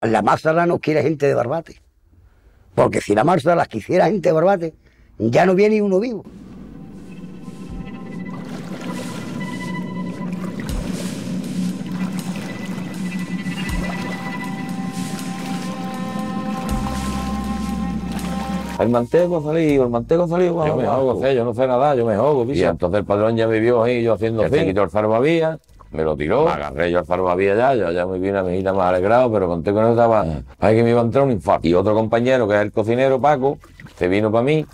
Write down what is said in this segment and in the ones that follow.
La salada no quiere gente de Barbate. Porque si la Mazda las quisiera gente de Barbate, ya no viene uno vivo. El manteco salió, el manteco salió. yo me sé, yo no sé nada, yo me jogo. Y entonces el padrón ya vivió ahí, yo haciendo fin. Se me lo tiró, agarré yo al Farbavía ya, ya me bien a mi más alegrado, pero conté con no estaba, parece que me iba a entrar un infarto. Y otro compañero, que es el cocinero, Paco, se vino para mí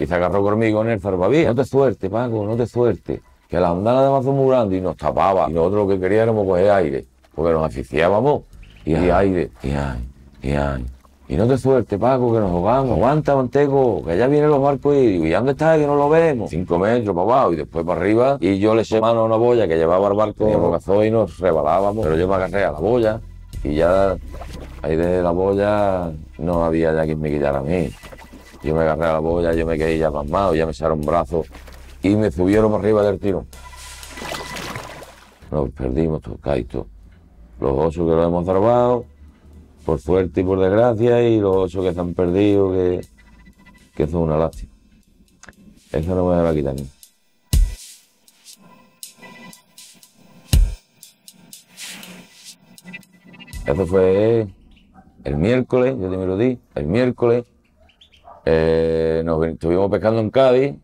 y se agarró conmigo en el Farbavía. No te suerte, Paco, no te suerte. Que la andana de mazo muy y nos tapaba. Y nosotros lo que queríamos coger pues, aire, porque nos asfixiábamos. Y, y aire, y aire, y aire. Y no te suelte, Paco, que nos jugamos. Aguanta, Manteco, que allá vienen los barcos y digo, ¿y dónde está? Que no lo vemos. Cinco metros para abajo y después para arriba. Y yo le eché mano a una boya que llevaba al barco, y, y nos rebalábamos. Pero yo me agarré a la boya y ya ahí desde la boya no había ya quien me quillara a mí. Yo me agarré a la boya, yo me quedé ya pasmado, ya me echaron brazo y me subieron para arriba del tiro. Nos perdimos todos, Los ocho que lo hemos salvado, por suerte y por desgracia, y los ocho que se han perdido, que, que son una lástima. Eso no me va a quitar ni. Eso fue el miércoles, yo te me lo di, el miércoles. Eh, nos estuvimos pescando en Cádiz.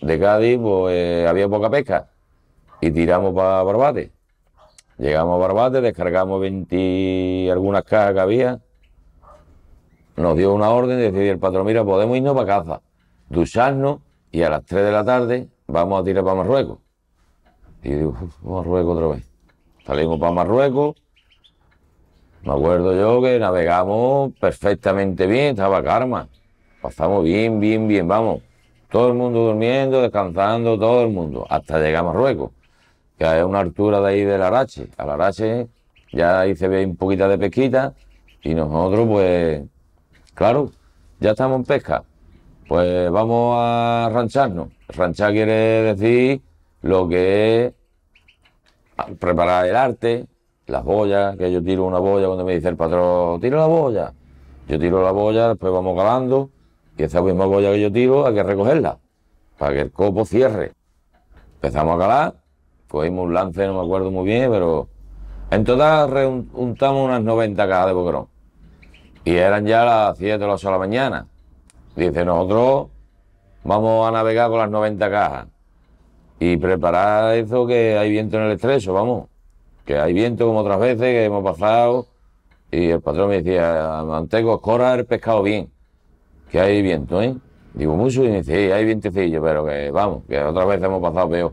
De Cádiz pues, eh, había poca pesca. Y tiramos para Barbate. Llegamos a Barbate, descargamos 20 algunas cajas que había. Nos dio una orden, decidió el patrón, mira, podemos irnos para caza, ducharnos y a las 3 de la tarde vamos a tirar para Marruecos. Y digo, Marruecos otra vez. Salimos para Marruecos. Me acuerdo yo que navegamos perfectamente bien, estaba Karma. Pasamos bien, bien, bien, vamos. Todo el mundo durmiendo, descansando, todo el mundo, hasta llegamos a Marruecos que es una altura de ahí del Arache. Al Arache ya ahí se ve un poquito de pesquita y nosotros pues, claro, ya estamos en pesca. Pues vamos a rancharnos. Ranchar quiere decir lo que es preparar el arte, las boyas, que yo tiro una boya cuando me dice el patrón, tira la boya. Yo tiro la boya, después vamos calando, y esa misma boya que yo tiro hay que recogerla, para que el copo cierre. Empezamos a calar, Cogimos un lance, no me acuerdo muy bien, pero en total reuntamos unas 90 cajas de boquerón. Y eran ya las 7 o las 8 de la mañana. Dice, nosotros vamos a navegar con las 90 cajas. Y preparar eso que hay viento en el estrecho, vamos. Que hay viento como otras veces que hemos pasado. Y el patrón me decía, Manteco, escorra el pescado bien. Que hay viento, ¿eh? Digo, mucho. Y me dice, sí, hay vientecillo, pero que vamos, que otras veces hemos pasado peor.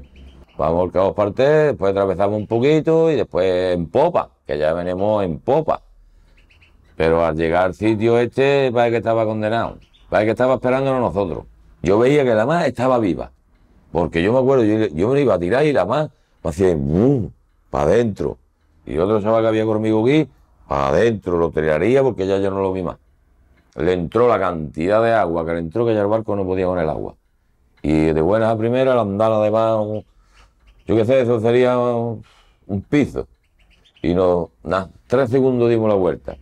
Vamos dos partes después atravesamos un poquito y después en popa, que ya venimos en popa. Pero al llegar al sitio este, parece que estaba condenado. Parece que estaba esperándonos nosotros. Yo veía que la más estaba viva. Porque yo me acuerdo, yo, yo me iba a tirar y la más me hacía para adentro. Y otro chaval que había conmigo aquí, para adentro, lo tiraría porque ya yo no lo vi más. Le entró la cantidad de agua que le entró que ya el barco no podía con el agua. Y de buenas a primeras, la andana de mano yo qué sé, eso sería un piso. Y no, nada, tres segundos dimos la vuelta.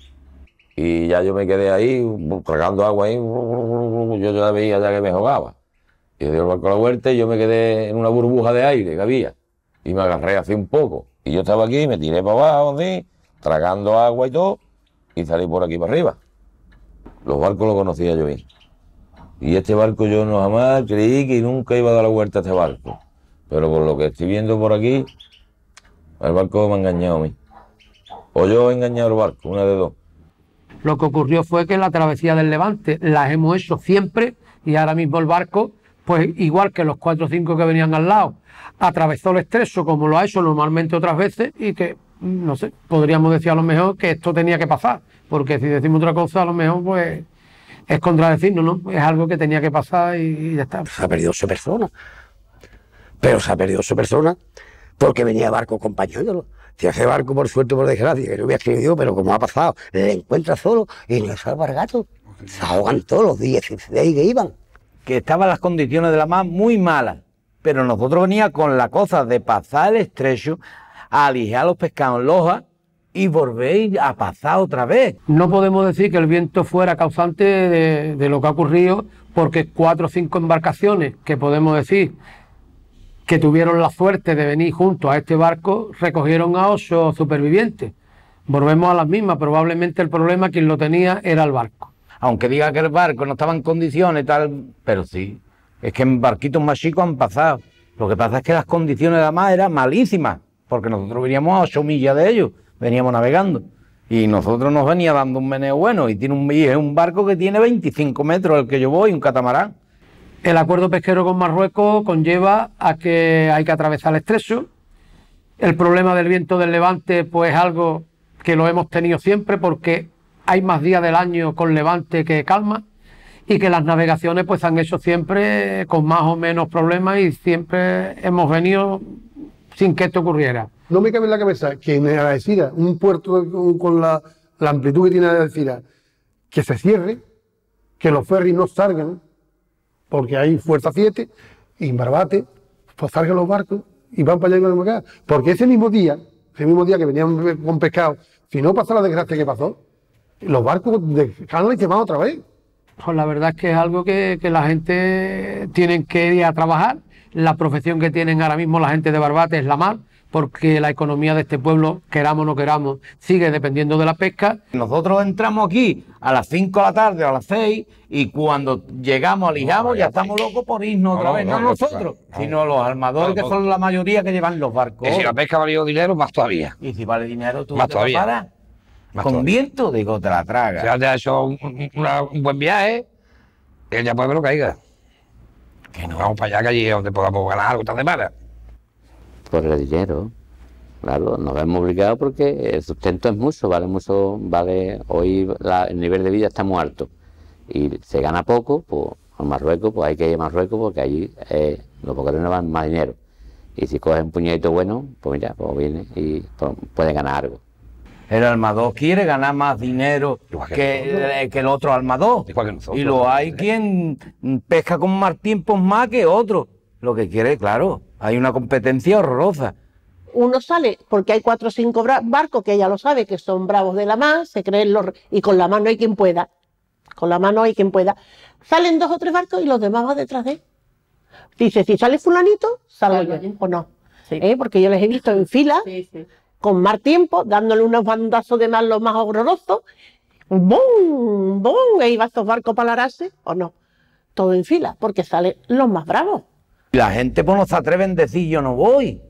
Y ya yo me quedé ahí, tragando agua ahí, yo ya veía ya que me jugaba. Y dio el barco la vuelta y yo me quedé en una burbuja de aire que había. Y me agarré hace un poco. Y yo estaba aquí, me tiré para abajo, así, tragando agua y todo, y salí por aquí para arriba. Los barcos los conocía yo bien. Y este barco yo no jamás creí que nunca iba a dar la vuelta a este barco. Pero por lo que estoy viendo por aquí, el barco me ha engañado a mí. O yo he engañado al barco, una de dos. Lo que ocurrió fue que la travesía del Levante las hemos hecho siempre y ahora mismo el barco, pues igual que los cuatro o cinco que venían al lado, atravesó el estreso como lo ha hecho normalmente otras veces y que, no sé, podríamos decir a lo mejor que esto tenía que pasar, porque si decimos otra cosa a lo mejor pues es contradecirnos, ¿no? Es algo que tenía que pasar y, ya está. Pues ha perdido ocho personas pero se ha perdido su persona porque venía barco compañero Si hace barco, por suerte, por desgracia, que no había escrito, pero como ha pasado, le encuentra solo y no salva el Se ahogan todos los días de ahí que iban. Que estaban las condiciones de la mar muy malas, pero nosotros veníamos con la cosa de pasar el estrecho, a lijar los pescados en Loja y volver a pasar otra vez. No podemos decir que el viento fuera causante de, de lo que ha ocurrido, porque cuatro o cinco embarcaciones que podemos decir que tuvieron la suerte de venir junto a este barco recogieron a ocho supervivientes. Volvemos a las mismas, probablemente el problema quien lo tenía era el barco. Aunque diga que el barco no estaba en condiciones tal, pero sí, es que en barquitos más chicos han pasado. Lo que pasa es que las condiciones además eran malísimas, porque nosotros veníamos a ocho millas de ellos, veníamos navegando. Y nosotros nos venía dando un meneo bueno, y, tiene un, y es un barco que tiene 25 metros el que yo voy, un catamarán. El acuerdo pesquero con Marruecos conlleva a que hay que atravesar el estrecho. El problema del viento del levante, pues es algo que lo hemos tenido siempre porque hay más días del año con levante que calma y que las navegaciones pues han hecho siempre con más o menos problemas y siempre hemos venido sin que esto ocurriera. No me cabe en la cabeza que en Algeciras, un puerto con la, amplitud que tiene Algeciras, que se cierre, que los ferries no salgan, porque hay Fuerza 7, y Barbate, pues salgan los barcos y van para allá y van Porque ese mismo día, ese mismo día que venían con pescado, si no pasa la desgracia que pasó, los barcos de y se otra vez. Pues la verdad es que es algo que, que la gente tiene que ir a trabajar. La profesión que tienen ahora mismo la gente de Barbate es la mal porque la economía de este pueblo, queramos o no queramos, sigue dependiendo de la pesca. Nosotros entramos aquí a las 5 de la tarde, a las 6, y cuando llegamos, alijamos, ya estamos locos por irnos otra vez. No, nosotros, sino los armadores, que son la mayoría que llevan los barcos. Y si la pesca valido dinero, más todavía. Y si vale dinero, tú te todavía. Con viento, digo, te la traga. ...si has te ha hecho un, buen viaje, que ya puede que lo caiga. Que no. Vamos para allá, que allí es donde podamos ganar algo de mala por el dinero. Claro, nos vemos obligados porque el sustento es mucho, vale mucho, vale, hoy el nivel de vida está muy alto y se gana poco, pues en Marruecos, pues hay que ir a Marruecos porque allí eh, los no van más dinero. Y si coges un puñadito bueno, pues mira, pues viene y pues, puede ganar algo. El armador quiere ganar más dinero que, eh, que, el otro armador. y lo hay quien pesca con más tiempos más que otro. Lo que quiere, claro, hay una competencia horrorosa. Uno sale porque hay cuatro o cinco barcos que ella lo sabe, que son bravos de la mano, se creen los... y con la mano hay quien pueda. Con la mano hay quien pueda. Salen dos o tres barcos y los demás van detrás de él. Dice, si sale fulanito, salgo yo, o no. ¿Eh? Porque yo les he visto en fila, con más tiempo, dándole unos bandazos de más los más horrorosos. ¡Bum! ¡Bum! Ahí e va estos barcos para lararse, o no. Todo en fila, porque salen los más bravos. La gente pues no se atreven a decir yo no voy.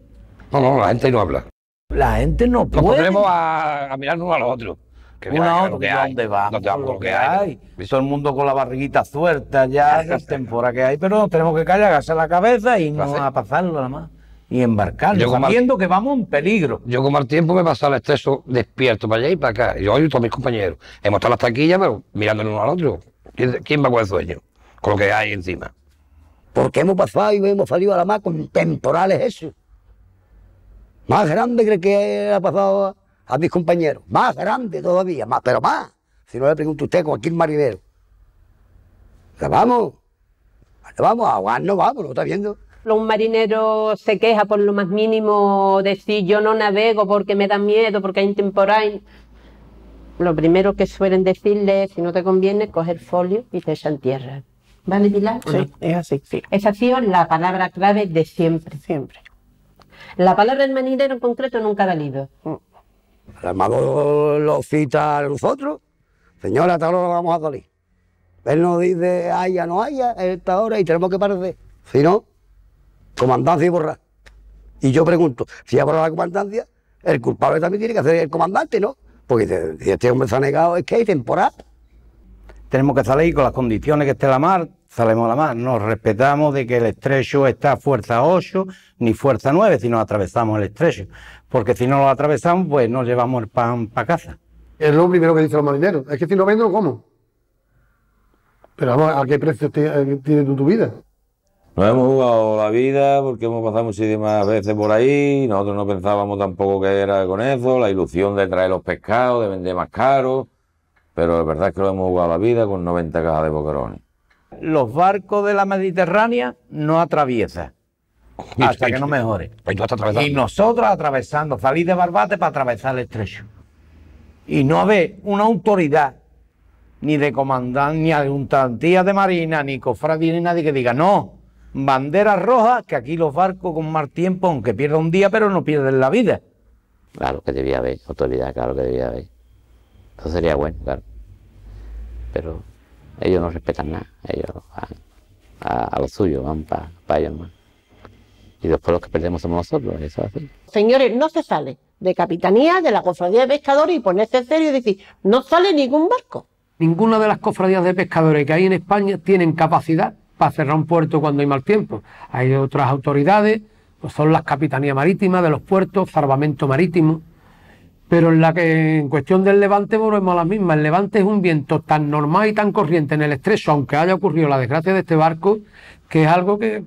No, no, la gente no habla. La gente no puede. Nos a, mirarnos a los otros. Que miramos, hay, ¿dónde vamos? ¿Dónde Lo que hay. Todo el mundo con la barriguita suelta ya, la temporada que hay, pero tenemos que callar, a la cabeza y no a pasarlo nada más. Y embarcarnos, sabiendo que vamos en peligro. Yo como al tiempo me pasado el exceso despierto para allá y para acá. Yo y todos mis compañeros. Hemos estado las taquillas, pero mirándonos uno al otro. ¿Quién, quién va con el sueño? Con lo que hay encima. Porque hemos pasado y hemos salido a la mar con temporales eso. Más grande que que ha pasado a, mis compañeros. Más grande todavía, más, pero más. Si no le pregunto a usted, cualquier marinero. ¿le vamos, vamos, a no vamos, lo está viendo. Un marinero se queja por lo más mínimo, decir yo no navego porque me da miedo, porque hay temporal. Lo primero que suelen decirle si no te conviene, coger folio y te echan tierra. ¿Vale, Pilar? Sí, es así, sí. Esa ha sido la palabra clave de siempre. Siempre. La palabra hermanidero en concreto nunca ha valido. El mm. hermano lo cita a nosotros. Señora, tal ahora lo vamos a salir. Él nos dice, haya, no haya, esta hora y tenemos que parecer. Si no, comandancia y borrar. Y yo pregunto, si ha borrado la comandancia, el culpable también tiene que ser el comandante, ¿no? Porque si este hombre se ha negado, es que hay temporada. Tenemos que salir con las condiciones que esté la mar, Salimos a la mar, nos respetamos de que el estrecho está a fuerza 8 ni fuerza 9 si no atravesamos el estrecho, porque si no lo atravesamos, pues no llevamos el pan para casa. Es lo primero que dicen los marineros, es que si no vendo, ¿cómo? Pero vamos, ¿a qué precio eh, tiene tu, vida? Nos hemos jugado la vida porque hemos pasado muchísimas veces por ahí. Nosotros no pensábamos tampoco que era con eso, la ilusión de traer los pescados, de vender más caro. Pero la verdad es que lo hemos jugado la vida con 90 cajas de boquerones los barcos de la Mediterránea no atraviesa hasta que no pues, mejore. Pues, y nosotros atravesando, salir de Barbate para atravesar el estrecho. Y no haber una autoridad, ni de comandante, ni adjuntantía de marina, ni cofradía, ni nadie que diga, no, bandera roja, que aquí los barcos con más tiempo, aunque pierda un día, pero no pierden la vida. Claro que debía haber autoridad, claro que debía haber. Eso sería bueno, claro. Pero ellos no respetan nada, ellos van a, lo suyo, van para pa ellos Y después los que perdemos somos nosotros, eso es así. Señores, no se sale de capitanía, de la cofradía de pescadores y ponerse en serio y decir, no sale ningún barco. Ninguna de las cofradías de pescadores que hay en España tienen capacidad para cerrar un puerto cuando hay mal tiempo. Hay otras autoridades, pues son las capitanías marítimas de los puertos, salvamento marítimo, pero en la que en cuestión del levante volvemos a la misma. El levante es un viento tan normal y tan corriente en el estrecho, aunque haya ocurrido la desgracia de este barco, que es algo que,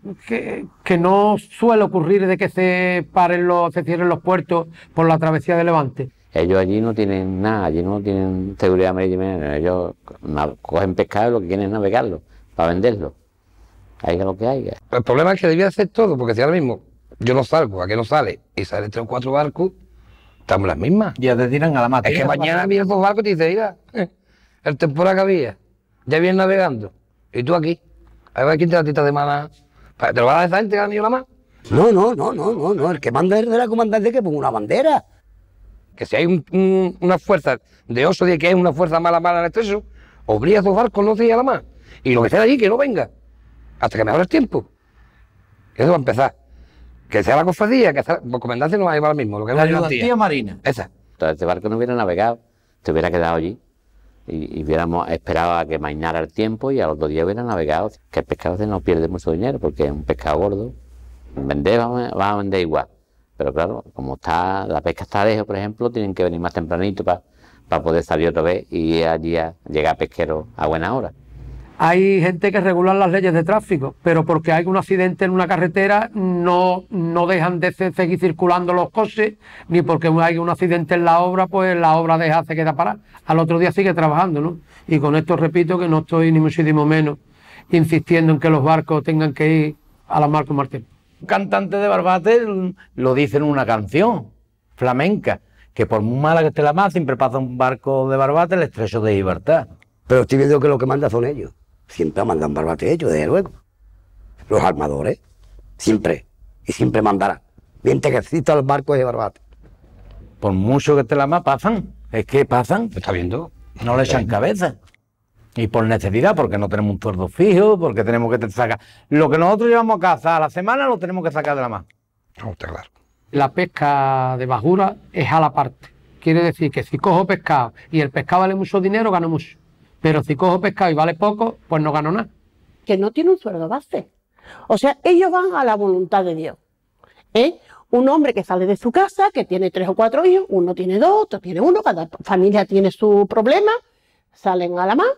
no suele ocurrir de que se paren los, cierren los puertos por la travesía de levante. Ellos allí no tienen nada, allí no tienen seguridad marítima, ellos cogen pescado y lo que quieren es navegarlo, para venderlo. Ahí es lo que hay. El problema es que debía hacer todo, porque si ahora mismo yo no salgo, ¿a qué no sale? Y sale tres o cuatro barcos estamos las mismas. Ya te tiran a la mata. Es que mañana viene el barco y te dice, mira, eh, el temporal que había, ya viene navegando. Y tú aquí. A ver quién te la tita de mala? ¿Te lo va a dar esa gente que ha la mano? No, no, no, no, no, no. El que manda es de la comandante que ponga una bandera. Que si hay una fuerza de oso de que hay una fuerza mala, mala en el exceso, obría a conoce barcos no se la mar. Y lo que sea de allí, que no venga. Hasta que me el tiempo. Eso va a empezar que sea la cofradía, que sea la... Pues no va a mismo. Lo que la ayudantía marina. Esa. Entonces, este barco no hubiera navegado, ...se hubiera quedado allí. Y, hubiéramos esperado a que mainara el tiempo y a los dos días hubiera navegado. Que el pescado no pierde mucho dinero porque es un pescado gordo. Vender va, a vender igual. Pero claro, como está la pesca está lejos, por ejemplo, tienen que venir más tempranito para poder salir otra vez y allí llegar pesquero a buena hora hay gente que regula las leyes de tráfico, pero porque hay un accidente en una carretera no, dejan de seguir circulando los coches, ni porque hay un accidente en la obra, pues la obra deja, se queda parada. Al otro día sigue trabajando, ¿no? Y con esto repito que no estoy ni muchísimo menos insistiendo en que los barcos tengan que ir a la Marco Martín. Un cantante de Barbate lo dice en una canción flamenca, que por muy mala que esté la mar, siempre pasa un barco de Barbate el estrecho de libertad. Pero estoy viendo que lo que manda son ellos siempre mandan ellos, desde luego. Los armadores, siempre, y siempre mandarán. bien que exista los barco de barbate. Por mucho que te la más pasan, es que pasan, está viendo, no le echan cabeza. Y por necesidad, porque no tenemos un sueldo fijo, porque tenemos que sacar. Lo que nosotros llevamos a casa a la semana lo tenemos que sacar de la mar. No, está claro. La pesca de bajura es a la parte. Quiere decir que si cojo pescado y el pescado vale mucho dinero, gano mucho. Pero si cojo pescado y vale poco, pues no gano nada. Que no tiene un sueldo base. O sea, ellos van a la voluntad de Dios. ¿eh? Un hombre que sale de su casa, que tiene tres o cuatro hijos, uno tiene dos, otro tiene uno, cada familia tiene su problema, salen a la más,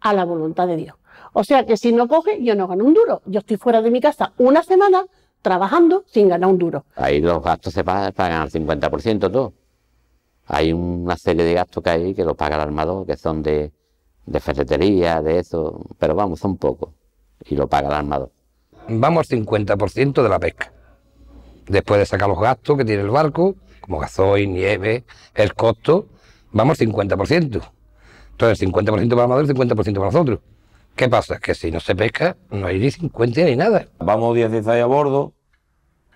a la voluntad de Dios. O sea que si no coge, yo no gano un duro. Yo estoy fuera de mi casa una semana trabajando sin ganar un duro. Ahí los gastos se pagan, pagan al 50% todo. Hay una serie de gastos que hay que los paga el armador, que son de de ferretería, de eso, pero vamos, son poco y lo paga el armador. Vamos 50% de la pesca. Después de sacar los gastos que tiene el barco, como gasoil, nieve, el costo, vamos 50%. Entonces, 50% para el armador y 50% para nosotros. ¿Qué pasa? Que si no se pesca, no hay ni 50 ni nada. Vamos 16 a bordo,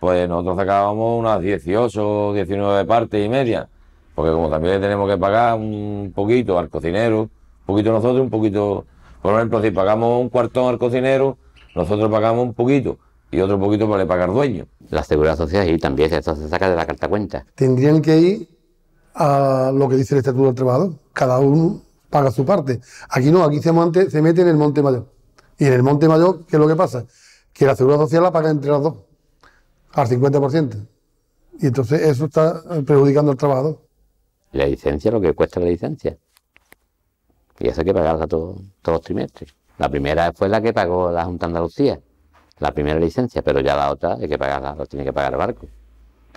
pues nosotros sacábamos unas 18, 19 partes y media, porque como también tenemos que pagar un poquito al cocinero, un poquito nosotros, un poquito. Por ejemplo, si pagamos un cuartón al cocinero, nosotros pagamos un poquito y otro poquito para pagar dueño. La seguridad social y también eso se saca de la carta cuenta. Tendrían que ir a lo que dice el Estatuto del Trabajador. Cada uno paga su parte. Aquí no, aquí se, se mete en el Monte Mayor. Y en el Monte Mayor, ¿qué es lo que pasa? Que la seguridad social la paga entre las dos, al 50%. Y entonces eso está eh, perjudicando al trabajador. La licencia, lo que cuesta la licencia. Y eso hay que pagarla todos los trimestres. La primera fue la que pagó la Junta de Andalucía, la primera licencia, pero ya la otra hay que pagarla, lo tiene que pagar el barco.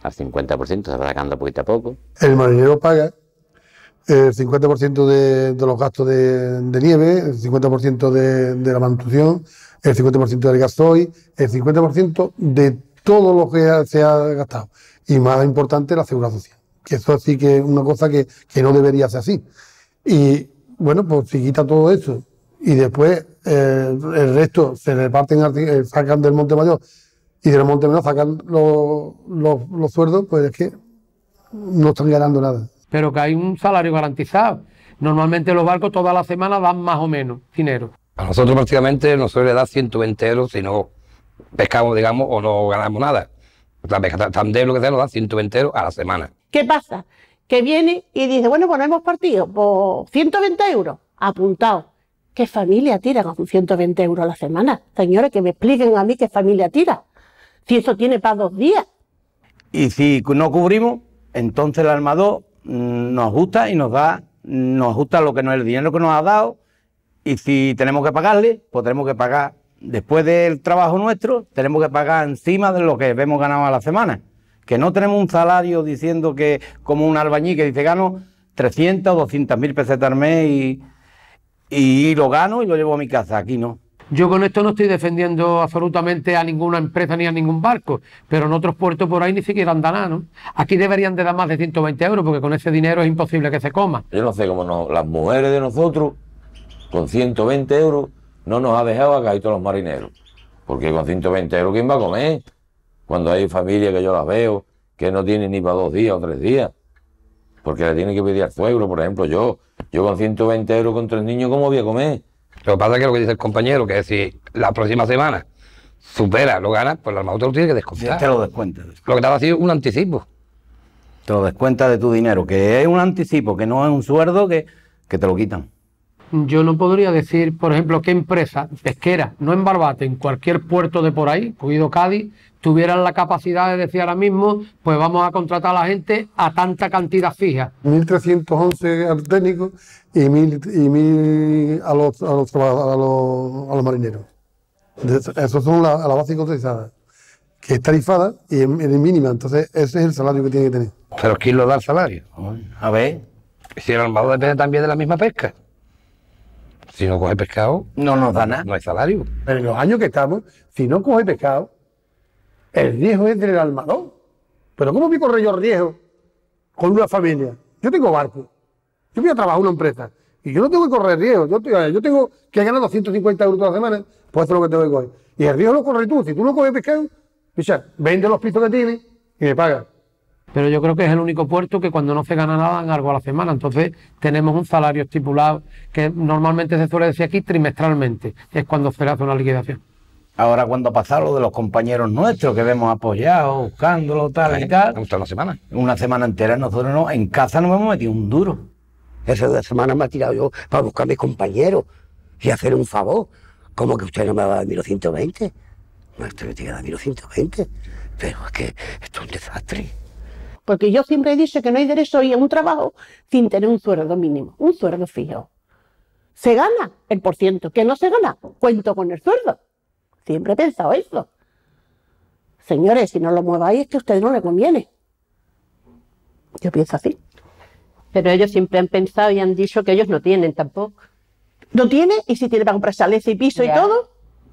Al 50% se va sacando poquito a poco. El marinero paga el 50% de, los gastos de, nieve, el 50% de, de, la manutención, el 50% del gasoil, el 50% de todo lo que se ha gastado. Y más importante, la seguridad social. Que eso sí que es una cosa que, que no debería ser así. Y bueno, pues si quita todo eso y después eh, el resto se reparten, eh, sacan del Monte Mayor y del Monte Menor sacan los, los, sueldos, pues es que no están ganando nada. Pero que hay un salario garantizado. Normalmente los barcos todas las semanas dan más o menos dinero. A nosotros prácticamente nos suele dar 120 euros si no pescamos, digamos, o no ganamos nada. La pesca lo que sea, nos da 120 euros a la semana. ¿Qué pasa? que viene y dice, bueno, bueno pues hemos partido, por pues 120 euros, apuntado. ¿Qué familia tira con 120 euros a la semana? Señores, que me expliquen a mí qué familia tira. Si eso tiene para dos días. Y si no cubrimos, entonces el armador mm, nos ajusta y nos da, nos ajusta lo que no el dinero que nos ha dado. Y si tenemos que pagarle, pues tenemos que pagar, después del trabajo nuestro, tenemos que pagar encima de lo que hemos ganado a la semana que no tenemos un salario diciendo que como un albañil que dice gano 300 o 200 mil pesetas al mes y, lo gano y lo llevo a mi casa, aquí no. Yo con esto no estoy defendiendo absolutamente a ninguna empresa ni a ningún barco, pero en otros puertos por ahí ni siquiera andan ¿no? Aquí deberían de dar más de 120 euros porque con ese dinero es imposible que se coma. Yo no sé cómo no, las mujeres de nosotros con 120 euros no nos ha dejado acá y todos los marineros, porque con 120 euros ¿quién va a comer? cuando hay familias que yo las veo, que no tiene ni para dos días o tres días, porque le tienen que pedir al pueblo, por ejemplo, yo, yo con 120 euros contra el niño, ¿cómo voy a comer? Lo que pasa es que lo que dice el compañero, que si la próxima semana supera, lo ganas, pues el armador te lo tiene que descontar. te lo descuenta. Lo que te ha sido un anticipo. Te lo descuenta de tu dinero, que es un anticipo, que no es un sueldo que, que te lo quitan yo no podría decir, por ejemplo, qué empresa pesquera, no en Barbate, en cualquier puerto de por ahí, cuido Cádiz, tuvieran la capacidad de decir ahora mismo, pues vamos a contratar a la gente a tanta cantidad fija. 1.311 al técnico y 1.000 a los, a, los, a, los, a los marineros. Esas son las la bases cotizadas, que es tarifada y es, mínima, entonces ese es el salario que tiene que tener. Pero ¿quién lo da el salario? A ver, si el armador depende también de la misma pesca. Si no coge pescado, no nos da nada. No hay salario. Pero en los años que estamos, si no coge pescado, el riesgo es el almadón. Pero ¿cómo me a el yo riesgo con una familia? Yo tengo barco, yo voy a trabajar una empresa y yo no tengo que correr riesgo. Eh, yo, tengo que ganar 250 euros toda la semana, pues eso es lo que tengo que coger. Y el riesgo lo corres tú. Si tú no coges pescado, vende los pisos que tienes y me pagas pero yo creo que es el único puerto que cuando no se gana nada en algo a la semana. Entonces tenemos un salario estipulado que normalmente se suele decir aquí trimestralmente, es cuando se hace una liquidación. Ahora cuando pasa lo de los compañeros nuestros que vemos apoyados, buscándolo, tal y tal. Gusta una semana. Una semana entera nosotros no, en casa no hemos metido un duro. Esa de semana me ha tirado yo para buscar a mis compañeros y hacer un favor. ...como que usted no me va a dar 1.120? No, estoy me tiene que dar 1.120. Pero es que esto es un desastre. Porque yo siempre he dicho que no hay derecho ir a un trabajo sin tener un sueldo mínimo, un sueldo fijo. Se gana el por ciento, que no se gana, cuento con el sueldo. Siempre he pensado eso. Señores, si no lo mueváis es que a ustedes no le conviene. Yo pienso así. Pero ellos siempre han pensado y han dicho que ellos no tienen tampoco. No tiene, y si tiene para comprar saleza y piso y todo,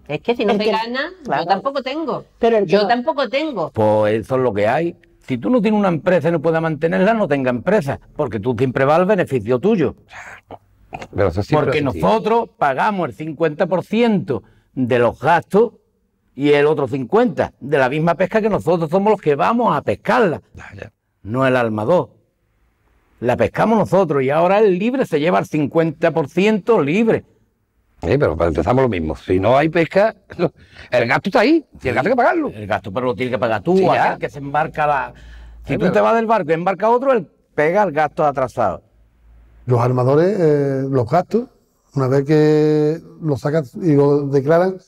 es que si no se gana, yo tampoco tengo. Pero yo tampoco tengo. Pues eso es lo que hay. Si tú no tienes una empresa y no puedes mantenerla, no tenga empresa, porque tú siempre vas al beneficio tuyo. porque nosotros pagamos el 50% de los gastos y el otro 50% de la misma pesca que nosotros somos los que vamos a pescarla. No el almador. La pescamos nosotros y ahora el libre se lleva el 50% libre. Sí, pero pues, empezamos lo mismo. Si no hay pesca, el gasto está ahí. Y el que pagarlo. El gasto, pero lo tienes que pagar tú, que se embarca la. Si tú te vas del barco y embarca otro, él pega el gasto atrasado. Los armadores, eh, los gastos, una vez que lo sacas y los declaran,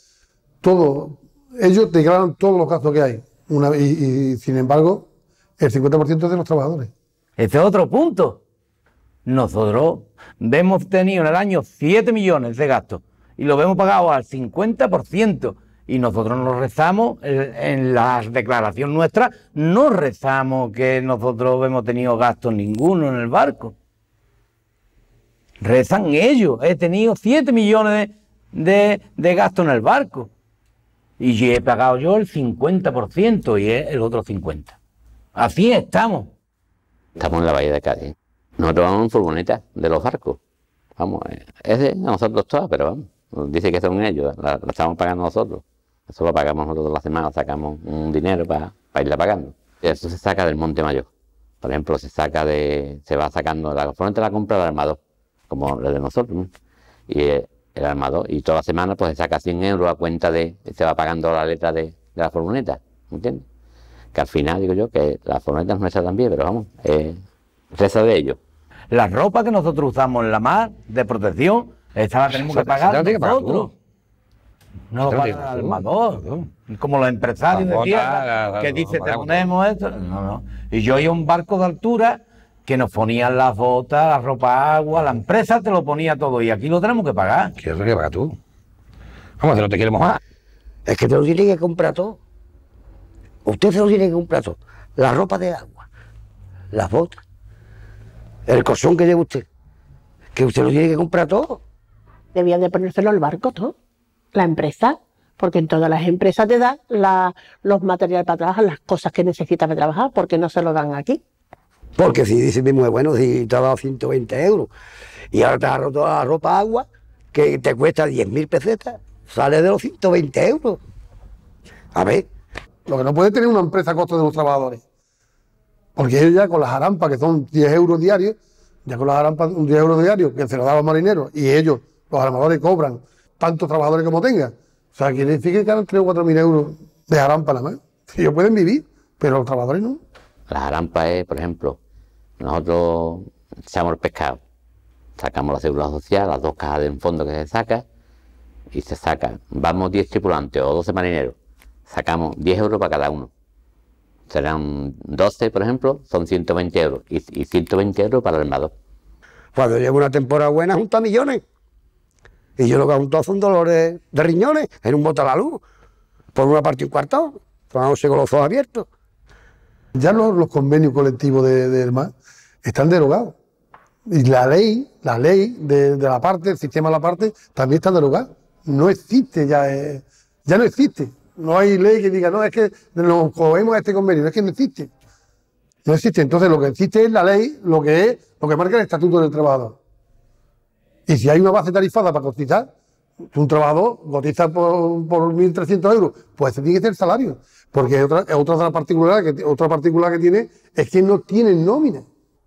todo, ellos declaran todos los gastos que hay. y, sin embargo, el 50% es de los trabajadores. Este es otro punto. Nosotros hemos tenido en el año 7 millones de gastos y lo hemos pagado al 50%. Y nosotros nos rezamos, en la declaración nuestra, no rezamos que nosotros hemos tenido gastos ninguno en el barco. Rezan ellos. He tenido 7 millones de, de, gastos en el barco. Y he pagado yo el 50% y el otro 50%. Así estamos. Estamos en la Bahía de Cádiz. Nosotros vamos en furgoneta de los arcos, Vamos, eh, es de nosotros todas, pero vamos. Dice que son ellos, la, estamos pagando nosotros. Eso lo pagamos nosotros la semana, sacamos un dinero para, irla pagando. Eso se saca del Monte Mayor. Por ejemplo, se saca de, se va sacando la componente la compra del armador, como la de nosotros. Y eh, el, armado armador, y toda semana pues se saca 100 euros a cuenta de, se va pagando la letra de, la furgoneta, ¿entiendes? Que al final digo yo que la furgoneta es nuestra también, pero vamos, es eh, reza de ellos. La ropa que nosotros usamos en la mar de protección, esta la tenemos que pagar nosotros. No lo paga el armador. Como los empresarios de tierra que dicen, te ponemos esto. No, no. Y yo iba a un barco de altura que nos ponían las botas, la ropa agua, la empresa te lo ponía todo y aquí lo tenemos que pagar. ¿Qué es lo que pagas tú? Vamos, no te queremos más. Es que te lo tiene que comprar todo. Usted se lo tiene que comprar todo. La ropa de agua, las botas, el colchón que lleva usted. Que usted lo tiene que comprar todo. Debían de ponérselo al barco todo. La empresa. Porque en todas las empresas te dan los materiales para trabajar, las cosas que necesitas para trabajar, porque no se lo dan aquí. Porque si dicen, mismo, bueno, si te ha dado 120 euros y ahora te has toda la ropa agua, que te cuesta 10.000 pesetas, sale de los 120 euros. A ver. Lo que no puede tener una empresa a costo de los trabajadores. Porque ellos ya con las arampas, que son 10 euros diarios, ya con las arampas, 10 euros diarios, que se lo los marineros, y ellos, los armadores, cobran tantos trabajadores como tengan. O sea, quiere decir que ganan 3 o 4 mil euros de arampa nada más. Ellos pueden vivir, pero los trabajadores no. Las arampas es, por ejemplo, nosotros echamos el pescado, sacamos la célula social, las dos cajas de fondo que se saca, y se sacan, vamos 10 tripulantes o 12 marineros, sacamos 10 euros para cada uno serán 12, por ejemplo, son 120 euros. Y, 120 euros para el armador. Cuando llevo una temporada buena, junta millones. Y yo lo que junto son dolores de riñones en un bote a la luz. Por una parte y un cuartón, con los ojos abiertos. Ya los, los convenios colectivos de, de están derogados. Y la ley, la ley de, la parte, el sistema de la parte, también está derogado... No existe ya, eh, ya no existe. No hay ley que diga, no, es que nos cogemos a este convenio, es que no existe. No existe. Entonces lo que existe es la ley, lo que es, lo que marca el estatuto del trabajador. Y si hay una base tarifada para cotizar, un trabajador cotiza por, 1.300 euros, pues tiene que ser el salario. Porque otra, otra, particularidad que, otra particular que tiene es que no tiene nómina.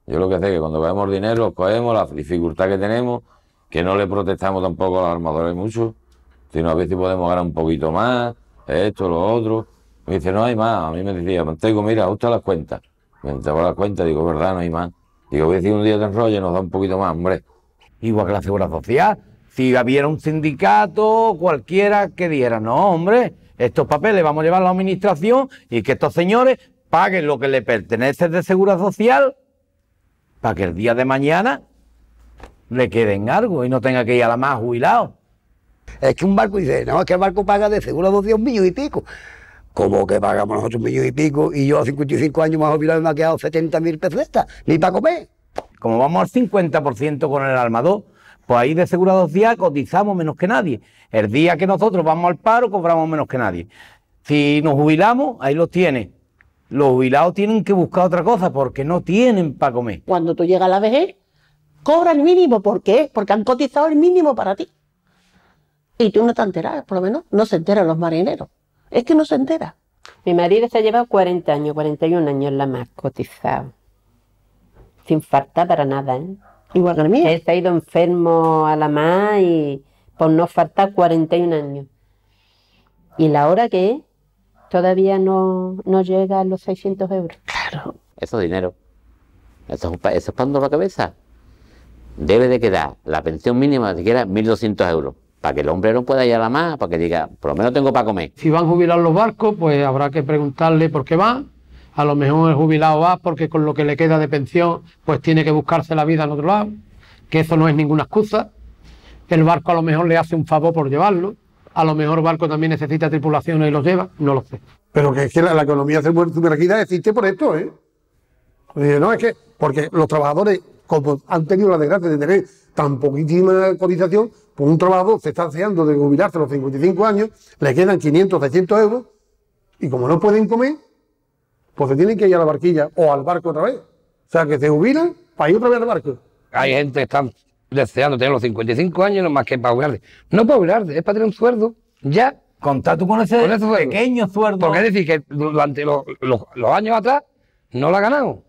Yo lo que sé es que cuando cogemos dinero, cogemos la dificultad que tenemos, que no le protestamos tampoco a los armadores mucho, sino a veces podemos ganar un poquito más, esto, lo otro. Me dice, no hay más. A mí me decía, Mantego, mira, ajusta las cuentas. Me entraba las cuentas, digo, verdad, no hay más. Digo, voy a decir un día de y nos da un poquito más, hombre. Igual que la seguridad social. Si hubiera un sindicato, cualquiera que diera, no, hombre, estos papeles vamos a llevar a la administración y que estos señores paguen lo que le pertenece de seguridad social para que el día de mañana le queden algo y no tenga que ir a la más jubilado. Es que un barco dice, no, es que el barco paga de seguro dos días un millón y pico. ¿Cómo que pagamos nosotros un millón y pico y yo a 55 años más jubilado me ha quedado 70 mil pesetas, ni para comer? Como vamos al 50% con el armador, pues ahí de seguro dos días cotizamos menos que nadie. El día que nosotros vamos al paro cobramos menos que nadie. Si nos jubilamos, ahí los tiene. Los jubilados tienen que buscar otra cosa porque no tienen para comer. Cuando tú llegas a la vejez, cobra el mínimo. ¿Por qué? Porque han cotizado el mínimo para ti. Y tú no te enteras, por lo menos no se enteran los marineros. Es que no se entera. Mi marido se ha llevado 40 años, 41 años la más cotizado. Sin falta para nada, ¿eh? Igual que el mío. Él se ha ido enfermo a la más y por no faltar 41 años. Y la hora que todavía no, llega a los 600 euros. Claro, eso es dinero. Eso es, pando la cabeza. Debe de quedar la pensión mínima, siquiera 1.200 euros para que el hombre no pueda ir a la más, para que diga, por lo menos tengo para comer. Si van a jubilar los barcos, pues habrá que preguntarle por qué van. A lo mejor el jubilado va porque con lo que le queda de pensión, pues tiene que buscarse la vida en otro lado, que eso no es ninguna excusa. El barco a lo mejor le hace un favor por llevarlo. A lo mejor el barco también necesita tripulaciones y los lleva, no lo sé. Pero que es que la, la economía sumergida existe por esto, ¿eh? No, es que, porque los trabajadores, como han tenido la desgracia de tener tan poquísima cotización por un trabajador se está deseando de jubilarse a los 55 años, le quedan 500, 600 euros, y como no pueden comer, pues se tienen que ir a la barquilla o al barco otra vez. O sea, que se jubilan para ir otra vez al barco. Hay gente que está deseando tener los 55 años, no más que para jubilarse. No para jubilarse, es para tener un sueldo ya. Contá con ese, con pequeño sueldo. Porque es decir, que durante los, años atrás no la ganado.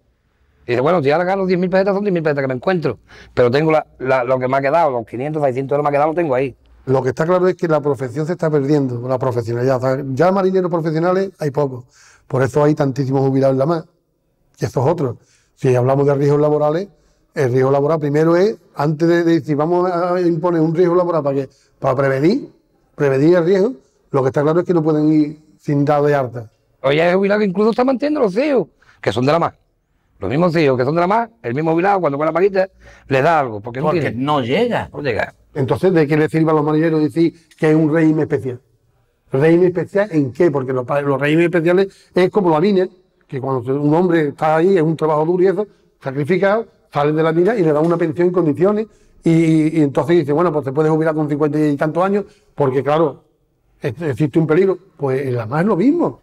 Y dice, bueno, si ahora gano 10.000 pesetas, son 10.000 pesetas que me encuentro. Pero tengo lo que me ha quedado, los 500, 600 euros que me ha quedado, lo tengo ahí. Lo que está claro es que la profesión se está perdiendo, la profesionalidad. Ya marineros profesionales hay pocos. Por eso hay tantísimos jubilados en la mar. Y estos otros. Si hablamos de riesgos laborales, el riesgo laboral primero es, antes de decir, vamos a imponer un riesgo laboral para, que, para prevenir, prevenir el riesgo, lo que está claro es que no pueden ir sin dado de harta. Oye, hay jubilados que incluso están manteniendo los CEOs, que son de la mar. Los mismos hijos e que son de la mar, el mismo jubilado, cuando con la paquita, le da algo. Porque, no, llega. No llega. Entonces, ¿de qué le sirve a los marineros decir que es un régimen especial? ¿Régimen especial en qué? Porque los, los regímenes especiales es como la mina, que cuando un hombre está ahí, es un trabajo duro y eso, sacrificado, sale de la mina y le da una pensión en condiciones. Y, entonces dice, bueno, pues te puedes jubilar con cincuenta y tantos años, porque claro, existe un peligro. Pues en la mar es lo mismo.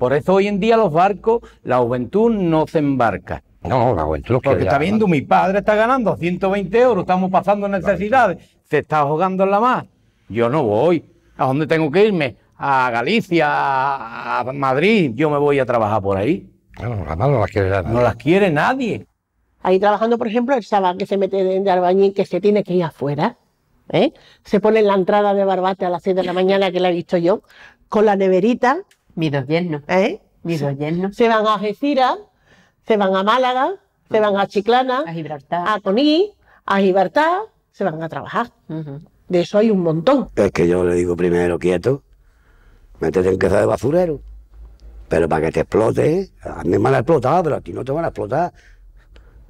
Por eso hoy en día los barcos, la juventud no se embarca. No, la juventud Porque está viendo, mi padre está ganando 120 euros, estamos pasando necesidades, se está jugando en la mar... Yo no voy. ¿A dónde tengo que irme? A Galicia, a Madrid. Yo me voy a trabajar por ahí. No, las no las quiere nadie. No las quiere nadie. Ahí trabajando, por ejemplo, el chaval que se mete de albañil, que se tiene que ir afuera. ¿eh? Se pone en la entrada de Barbate a las 6 de la mañana, que la he visto yo, con la neverita mis dos yernos. ¿Eh? Mis dos yernos. Se van a Gecira, se van a Málaga, se van a Chiclana, a Gibraltar, a Coní, a Gibraltar, se van a trabajar. De eso hay un montón. Es que yo le digo primero, quieto, métete en casa de basurero. Pero para que te explote, a mí me a pero a ti no te van a explotar.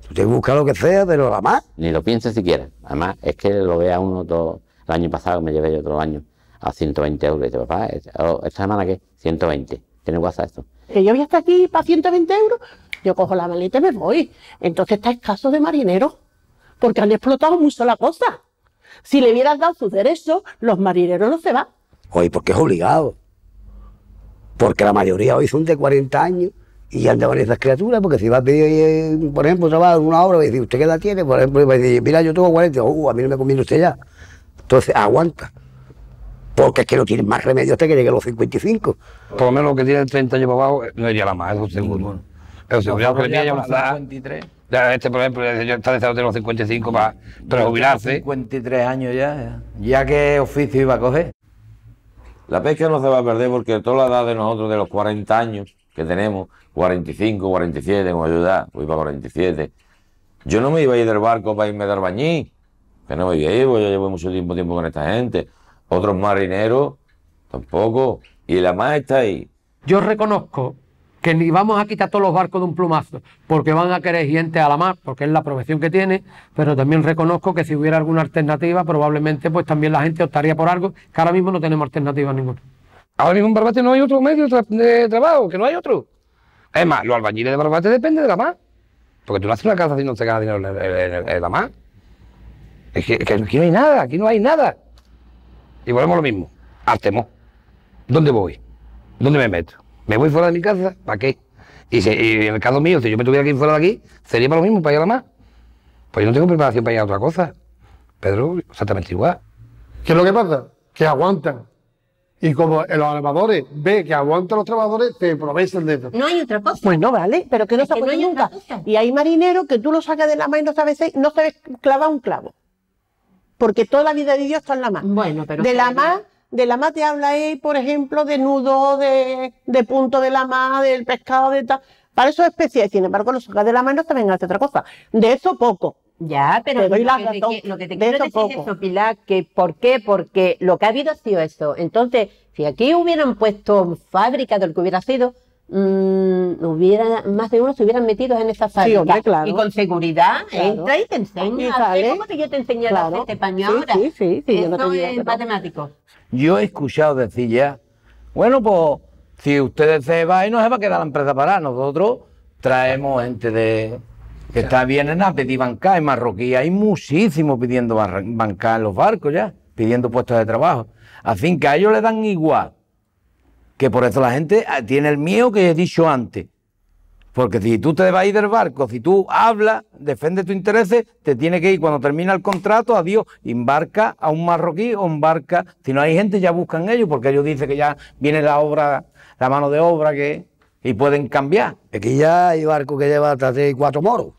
Tú te buscas lo que sea, pero la más. Ni lo pienses siquiera. Además, es que lo vea uno todo. El año pasado me llevé yo otro año a 120 euros y dije, papá, oh, ¿esta semana qué? 120. tenemos WhatsApp esto? Que yo voy hasta aquí para 120 euros, yo cojo la maleta y me voy. Entonces está escaso de marineros, porque han explotado mucho la cosa. Si le hubieras dado sus derechos, los marineros no se van. Oye, porque es obligado. Porque la mayoría hoy son de 40 años y andaban esas criaturas, porque si vas a pedir, eh, por ejemplo, trabajo una obra, y dice, ¿usted qué edad tiene? Por ejemplo, y mira, yo tengo 40, uh, a mí no me conviene usted ya. Entonces, aguanta porque es que no tiene más remedio hasta que a los 55. Por lo menos lo que tiene 30 años para abajo, eh, no iría la más, seguro. Pero seguro 53. este, por ejemplo, yo está deseado de los 55 para, para jubilarse. 53 años ya, ya que oficio iba a coger. La pesca no se va a perder porque toda la edad de nosotros, de los 40 años que tenemos, 45, 47, como ayuda, voy para 47. Yo no me iba a ir del barco para irme dar bañí, que no me iba a ir, porque yo llevo mucho tiempo, tiempo con esta gente otros marineros tampoco, y la más está ahí. Yo reconozco que ni vamos a quitar todos los barcos de un plumazo, porque van a querer gente a la mar, porque es la profesión que tiene, pero también reconozco que si hubiera alguna alternativa, probablemente pues también la gente optaría por algo, que ahora mismo no tenemos alternativa ninguna. Ahora mismo en Barbate no hay otro medio de trabajo, que no hay otro. Es más, los albañiles de Barbate dependen de la mar, porque tú no haces una casa si no te gana dinero en, la mar. Es que aquí no hay nada, aquí no hay nada. Y volvemos lo mismo. Hacemos. ¿Dónde voy? ¿Dónde me meto? ¿Me voy fuera de mi casa? ¿Para qué? Y, en el caso mío, si yo me tuviera que ir fuera de aquí, sería para lo mismo, para ir a la más. Pues yo no tengo preparación para ir a otra cosa. Pedro, exactamente igual. ¿Qué es lo que pasa? Que aguantan. Y como los armadores ve que aguantan los trabajadores, te aprovechan de eso. No hay otra cosa. Pues no, vale, pero que no se que nunca. Y hay marinero que tú lo sacas de la mano y no no sabes clavar un clavo porque toda la vida de Dios está en la más. Bueno, pero. De la más. De la más te habla ahí por ejemplo, de nudo, de, de punto de la más, del pescado, de tal. Para eso es especial, sin embargo, los sacas de la mano a hace otra cosa. De eso poco. Ya, pero lo, que lo, que te, es eso, Pilar, que ¿por qué? Porque lo que ha habido ha sido eso... Entonces, si aquí hubieran puesto fábrica del que hubiera sido, Mm, hubiera, más de uno se hubieran metido en esa fábrica. Y con seguridad entra y te enseña. ¿Cómo que yo te enseñé este sí, ahora? Sí, sí, sí. es matemático. Yo he escuchado decir ya, bueno, pues si ustedes se van, no se va a quedar la empresa para nosotros. Traemos gente de que está bien en a pedir banca en Marroquí. Hay muchísimos pidiendo bancar en los barcos ya, pidiendo puestos de trabajo. Así que a ellos le dan igual que por eso la gente ah, tiene el miedo que he dicho antes. Porque si tú te vas a ir del barco, si tú hablas, defiende tus intereses, te tiene que ir cuando termina el contrato, adiós, embarca a un marroquí o embarca, si no hay gente ya buscan ellos, porque ellos dicen que ya viene la obra, la mano de obra que y pueden cambiar. Aquí ya hay barco que lleva hasta tres y cuatro moros,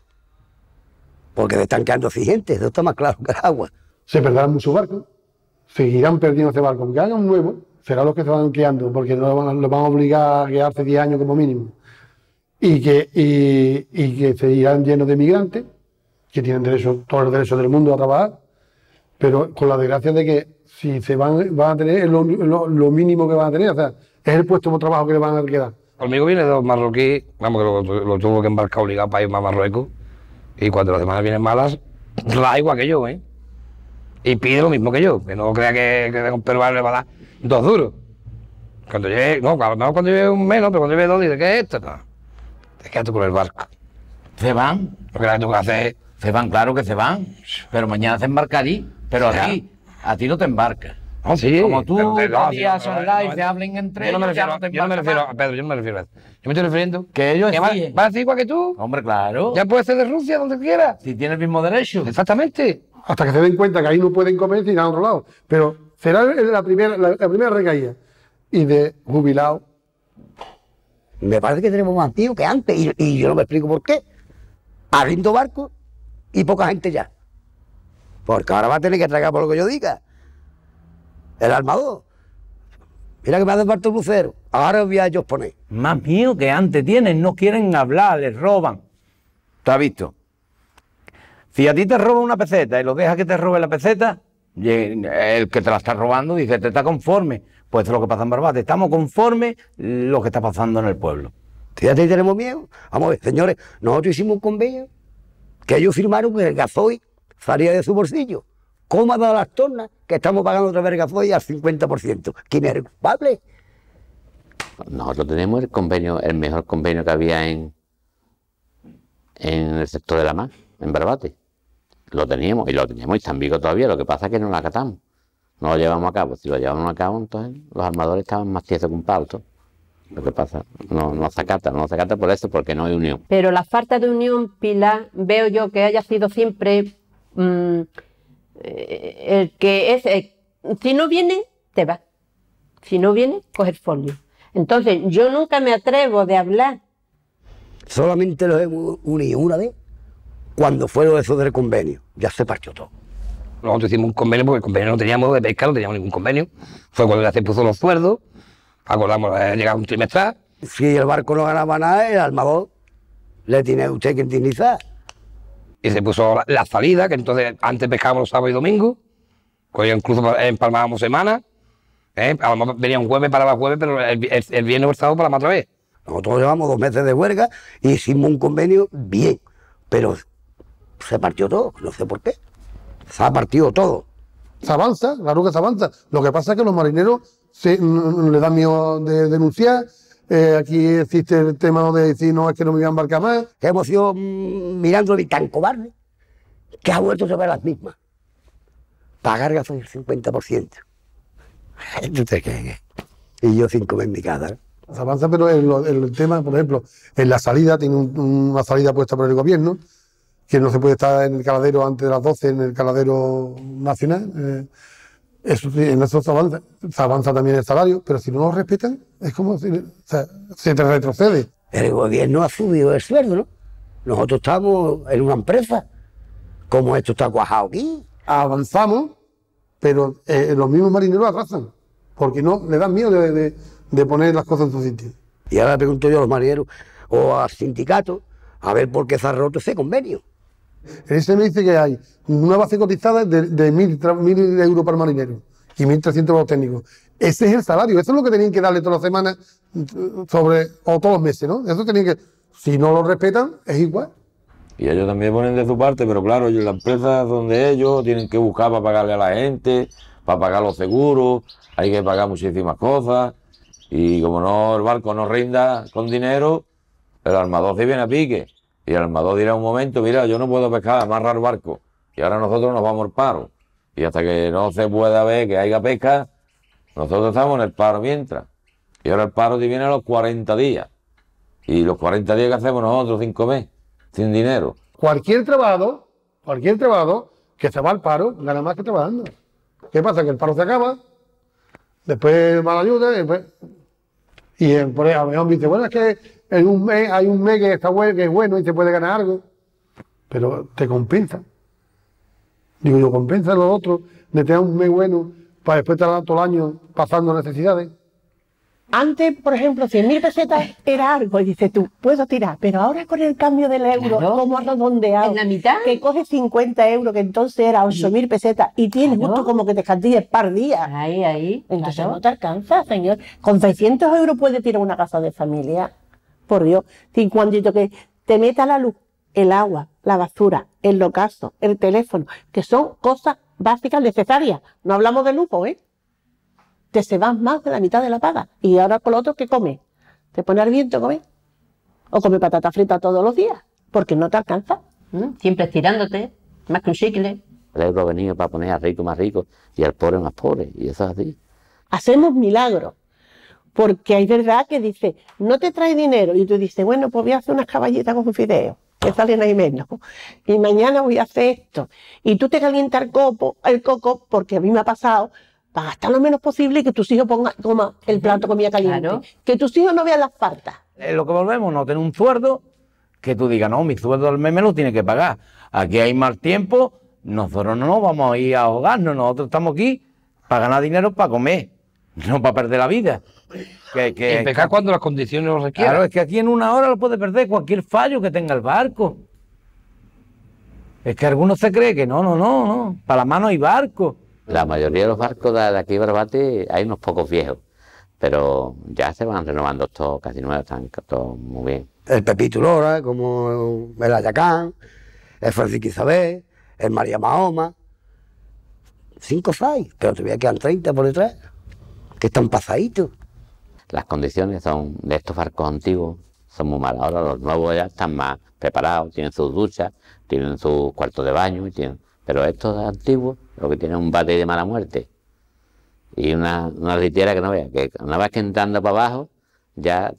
porque se están quedando gente, eso está más claro que el agua. Se perderán muchos barcos, seguirán perdiendo ese barco, aunque hagan un nuevo, será los que se van guiando, porque no los van, a obligar a quedarse 10 años como mínimo. Y que, y, que se irán llenos de migrantes, que tienen derecho, todos los derechos del mundo a trabajar, pero con la desgracia de que si se van, a tener, es lo, mínimo que van a tener, o sea, es el puesto de trabajo que le van a quedar. Conmigo viene dos marroquíes, vamos, que lo, tuvo que embarcar obligado para ir a Marruecos, y cuando las demás vienen malas, la igual que yo, ¿eh? Y pide lo mismo que yo, que no crea que, que un peruano le va a dar dos duros. Cuando lleve, no, no cuando lleve un menos, pero cuando lleve dos, dice, ¿qué es esto? Te quedas tú con el barco. Se van. Lo que tú que hacer. Se van, claro que se van. Pero mañana se allí. Pero a ti, a ti no te embarcas. No, sí, Como tú, no, días son live, y se hablen entre ellos. Yo no me refiero, a Pedro, yo no me refiero a eso. Yo me estoy refiriendo. Que ellos van ¿Vas a ser igual que tú? Hombre, claro. Ya puedes ser de Rusia, donde quieras. Si tiene el mismo derecho. Exactamente. Hasta que se den cuenta que ahí no pueden comer y ir a otro lado. Pero Será la primera, la, primera recaída. Y de jubilado. Me parece que tenemos más tíos que antes, y, yo no me explico por qué. Habiendo barcos y poca gente ya. Porque ahora va a tener que tragar por lo que yo diga. El armador. Mira que me ha desparto el crucero. Ahora os voy a ellos poner. Más mío que antes tienen. No quieren hablar, les roban. ¿Te has visto? Si a ti te roban una peseta y lo dejas que te robe la peseta, el que te la está robando dice, ¿te está conforme? Pues es lo que pasa en Barbate. Estamos conformes lo que está pasando en el pueblo. Fíjate, tenemos miedo. Vamos a ver, señores, nosotros hicimos un convenio que ellos firmaron que el gasoil salía de su bolsillo. ¿Cómo ha las tornas que estamos pagando otra vez el gasoil al 50%? ¿Quién es el culpable? Nosotros tenemos el convenio, el mejor convenio que había en, en el sector de la mar, en Barbate. Lo teníamos y lo teníamos y está en todavía, lo que pasa es que no lo acatamos. No lo llevamos a cabo. Si lo llevamos a cabo, entonces los armadores estaban más tiesos que un palto Lo que pasa, no, no acata, no se acata por eso, porque no hay unión. Pero la falta de unión, Pilar, veo yo que haya sido siempre mm, eh, el que es, eh, si no viene, te va. Si no viene, coger folio. Entonces, yo nunca me atrevo de hablar. Solamente los he unido una vez cuando fueron eso del convenio, ya se partió todo. Nosotros hicimos un convenio porque el convenio no teníamos de pescar... no teníamos ningún convenio. Fue cuando ya se puso los suerdos... acordamos, llegaba un trimestral. Si el barco no ganaba nada, el armador le tiene usted que indemnizar. Y se puso la, salida, que entonces antes pescábamos los sábados y domingos, pues incluso empalmábamos semanas. ¿eh? A lo mejor venía un jueves, para paraba jueves, pero el, viernes estaba para más para otra vez. Nosotros llevamos dos meses de huelga y hicimos un convenio bien, pero se partió todo, no sé por qué. Se ha partido todo. Se avanza, la que se avanza. Lo que pasa es que los marineros se, le dan miedo de denunciar. Eh, aquí existe el tema de decir, no, es que no me voy a embarcar más. Hemos ido mm, mirando de tan cobarde que ha vuelto sobre las mismas. Pagar gasto el 50%. ¿Tú te Y yo cinco en mi casa. Se avanza, pero el, tema, por ejemplo, en la salida, tiene una salida puesta por el gobierno, que no se puede estar en el caladero antes de las 12 en el caladero nacional. Eh, en eso se avanza, también el salario, pero si no lo respetan, es como si se te retrocede. El gobierno ha subido el sueldo, ¿no? Nosotros estamos en una empresa. como esto está cuajado aquí? Avanzamos, pero eh, los mismos marineros atrasan, porque no le dan miedo de, poner las cosas en su sitio. Y ahora le pregunto yo a los marineros o al sindicato a ver por qué se ha roto ese convenio ese me dice que hay una base cotizada de, de 1.000 euros para marinero y 1.300 para los técnicos. Ese es el salario, eso es lo que tenían que darle todas las semanas mm, sobre, o todos los meses, ¿no? Eso tenían que, si no lo respetan, es igual. Y ellos también ponen de su parte, pero claro, la empresa donde ellos tienen que buscar para pagarle a la gente, para pagar los seguros, hay que pagar muchísimas cosas. Y como no el barco no rinda con dinero, el armador se viene a pique. Y el armador dirá un momento, mira, yo no puedo pescar, amarrar barco. Y ahora nosotros nos vamos al paro. Y hasta que no se pueda ver que haya pesca, nosotros estamos en el paro mientras. Y ahora el paro te viene a los 40 días. Y los 40 días que hacemos nosotros, cinco meses, sin dinero. Cualquier trabado, cualquier trabado, que se va al paro, gana más que trabajando. ¿Qué pasa? Que el paro se acaba, después va ayuda, y después... Y el, eh, a dice, bueno, es que en un mes, hay un mes que, está bueno, es bueno y te puede ganar algo, pero te compensa. Digo yo, compensa lo otro de tener un mes bueno para después estar todo el año pasando necesidades. Antes, por ejemplo, 100.000 pesetas era algo, y dices tú, puedo tirar, pero ahora con el cambio del euro, cómo como has En la mitad. Que coges 50 euros, que entonces era 8.000 pesetas, y tienes justo como que te un par días. Ahí, ahí. Entonces no te alcanza, señor. Con 600 euros puedes tirar una casa de familia. Corrió Dios. que te meta la luz, el agua, la basura, el locazo, el teléfono, que son cosas básicas necesarias. No hablamos de lupo, ¿eh? Te se vas más de la mitad de la paga. Y ahora con lo otro, ¿qué come? ¿Te pone al viento come? ¿O come patata frita todos los días? Porque no te alcanza. ¿Mm? Siempre estirándote, más que un chicle. El euro venía para poner a rico más rico y al pobre más pobre. Y eso es así. Hacemos milagros porque hay verdad que dice, no te trae dinero. Y tú dices, bueno, pues voy a hacer unas caballitas con fideo, que salen ahí menos. Y mañana voy a hacer esto. Y tú te calientas el, el coco, porque a mí me ha pasado, para gastar lo menos posible que tus hijos pongan, coma el plato comida caliente. Que tus hijos no vean las faltas. Eh, lo que volvemos, no tener un sueldo que tú digas, no, mi sueldo al mes me lo tiene que pagar. Aquí hay mal tiempo, nosotros no nos vamos a ir a ahogarnos, nosotros estamos aquí para ganar dinero para comer, no para perder la vida. Que, cuando las condiciones lo requieran. Claro, es que aquí en una hora lo puede perder cualquier fallo que tenga el barco. Es que algunos se creen que no, no, no, no. Para la mano hay barco. La mayoría de los barcos de aquí Barbate hay unos pocos viejos, pero ya se van renovando todos, casi nuevos, están todos muy bien. El Pepito Lora, como el Ayacán, el Francisco Isabel, el María Mahoma. Cinco o seis, pero todavía quedan 30 por detrás, que están pasaditos. Las condiciones son de estos barcos antiguos son muy malas. Ahora los nuevos ya están más preparados, tienen sus duchas, tienen sus cuartos de baño, tienen... pero estos antiguos lo que tienen es un bate de mala muerte y una, una que no vea, que una vez que entrando para abajo ya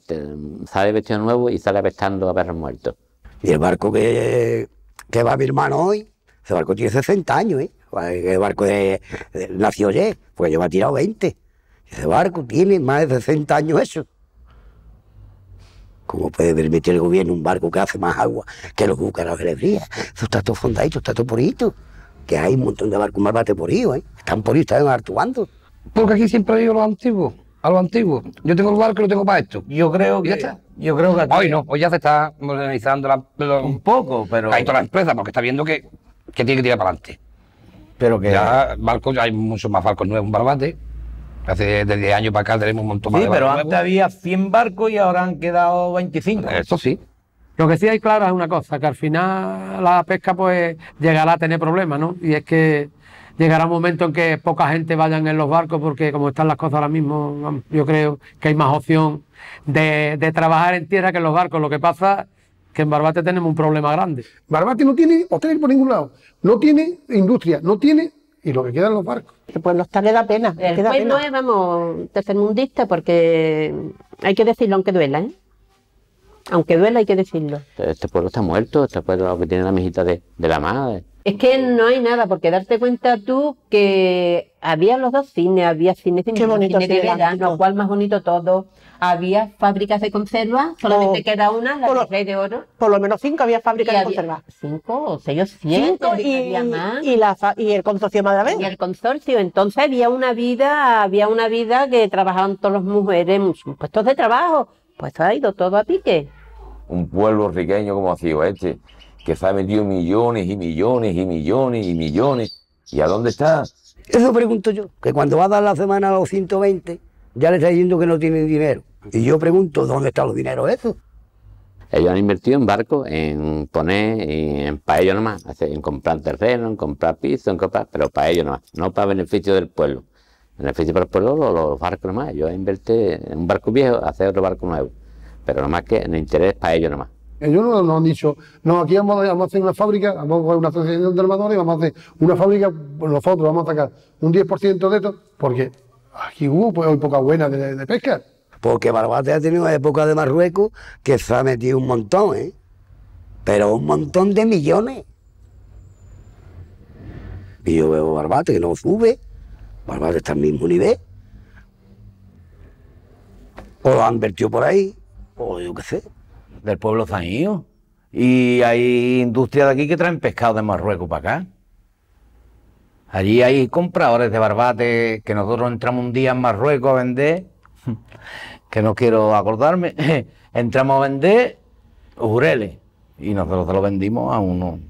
sale vestido nuevo y sale apestando a perros muertos. Y el barco que, que va mi hermano hoy, ese barco tiene 60 años, ¿eh? El pues, barco de, nació ya, porque yo me ha tirado 20. Ese barco tiene más de 60 años eso. ¿Cómo puede permitir el gobierno un barco que hace más agua que los busca de Lebría? Eso está todo fundadito está todo porito. Que hay un montón de barcos más bate por ahí, ¿eh? Están por ahí, están actuando. Porque aquí siempre digo los antiguos, a lo antiguo. Yo tengo el barco y lo tengo para esto. Yo creo que. Ya está. Yo creo que. Hoy no, hoy ya se está modernizando la, un poco, pero. Hay toda la empresa porque está viendo que, que tiene que tirar para adelante. Pero que. Ya, barcos, hay muchos más barcos nuevos un Barbate. Hace desde años para acá tenemos un montón más de Sí, pero antes había 100 barcos y ahora han quedado 25. Eso sí. Lo que sí hay claro es una cosa, que al final la pesca pues llegará a tener problemas, ¿no? Y es que llegará un momento en que poca gente vaya en los barcos porque como están las cosas ahora mismo, yo creo que hay más opción de, trabajar en tierra que en los barcos. Lo que pasa que en Barbate tenemos un problema grande. Barbate no tiene hoteles por ningún lado, no tiene industria, no tiene y lo que quedan los barcos. ...pues no está le da pena. El es, vamos, tercermundista porque hay que decirlo aunque duela, ¿eh? Aunque duela hay que decirlo. Este pueblo está muerto, este pueblo que tiene la mijita de, de la madre. Es que no hay nada, porque darte cuenta tú que había los dos cines, había cines de, bonito cine de verano, cual más bonito todo. Había fábricas de conserva, solamente oh, queda una, la de Rey de Oro. Por lo menos cinco había fábricas de conserva. Cinco o seis o y, más. Y, la, y el consorcio Y el consorcio. Entonces había una vida, había una vida que trabajaban todas las mujeres, en puestos de trabajo. Pues ha ido todo a pique. Un pueblo riqueño como ha sido este que se ha vendido millones y millones y millones y millones. ¿Y a dónde está? Eso pregunto yo, que cuando va a dar la semana a los 120, ya le está diciendo que no tienen dinero. Y yo pregunto, ¿dónde están los dineros esos? Ellos han invertido en barcos, en poner, en, para ellos nomás, en comprar terreno, en comprar piso, en comprar, pero para ellos nomás, no para beneficio del pueblo. Beneficio para el pueblo, los, barcos nomás. Ellos invertido en un barco viejo, hacer otro barco nuevo, pero nomás que en interés para ellos nomás. Ellos no nos han dicho, no, aquí vamos, a hacer una fábrica, vamos a una asociación de armadores vamos a hacer una fábrica, pues nosotros vamos a sacar un 10% de esto, porque aquí hubo pues, época buena de, pesca. Porque Barbate ha tenido una época de Marruecos que se ha metido un montón, ¿eh? pero un montón de millones. Y yo veo Barbate que no sube, Barbate está al mismo nivel. O lo han vertido por ahí, o yo qué sé. Del pueblo zanío Y hay industria de aquí que traen pescado de Marruecos para acá. Allí hay compradores de barbate que nosotros entramos un día en Marruecos a vender, que no quiero acordarme, entramos a vender jureles y nosotros se lo vendimos a uno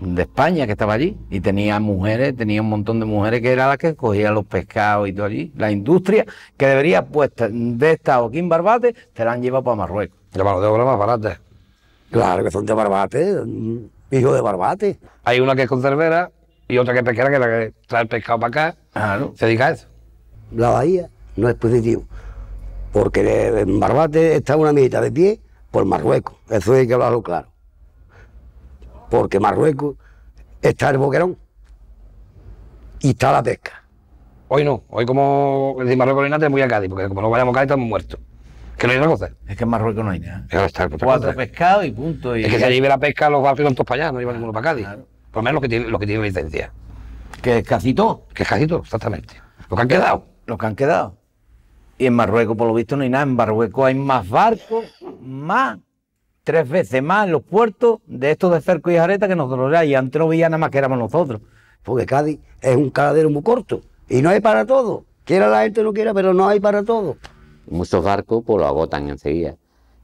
de España que estaba allí y tenía mujeres, tenía un montón de mujeres que era la que cogía los pescados y todo allí. La industria que debería pues de esta aquí en Barbate te la han llevado para Marruecos. La mano de obra más Claro que son de Barbate, mm, hijo de Barbate. Hay una que es conservera y otra que es pesquera, que es la que trae el pescado para acá. Se dedica a eso. La bahía no es positivo, porque en Barbate está una mitad de pie por Marruecos. Eso hay que hablarlo claro. Porque Marruecos está el boquerón y está la pesca. Hoy no, hoy como en Marruecos no hay nada, muy a Cádiz, porque como no vayamos a Cádiz estamos muertos que no hay otra cosa. Es que en Marruecos no hay nada. Pues, Cuatro pescados y punto. es que se lleve la pesca a los barcos todos para allá, no lleva ninguno para Cádiz. Por lo menos los que tienen, que licencia. ¿Que es casi todo? Que es casi todo, exactamente. Los que han quedado. Los que han quedado. Y en Marruecos, por lo visto, no hay nada. En Marruecos hay más barcos, más, tres veces más en los puertos de estos de Cerco y Jareta que nosotros. Y antes no veía nada más que éramos nosotros. Porque Cádiz es un caladero muy corto. Y no hay para todo. Quiera la gente o no quiera, pero no hay para todo muchos barcos pues lo agotan enseguida.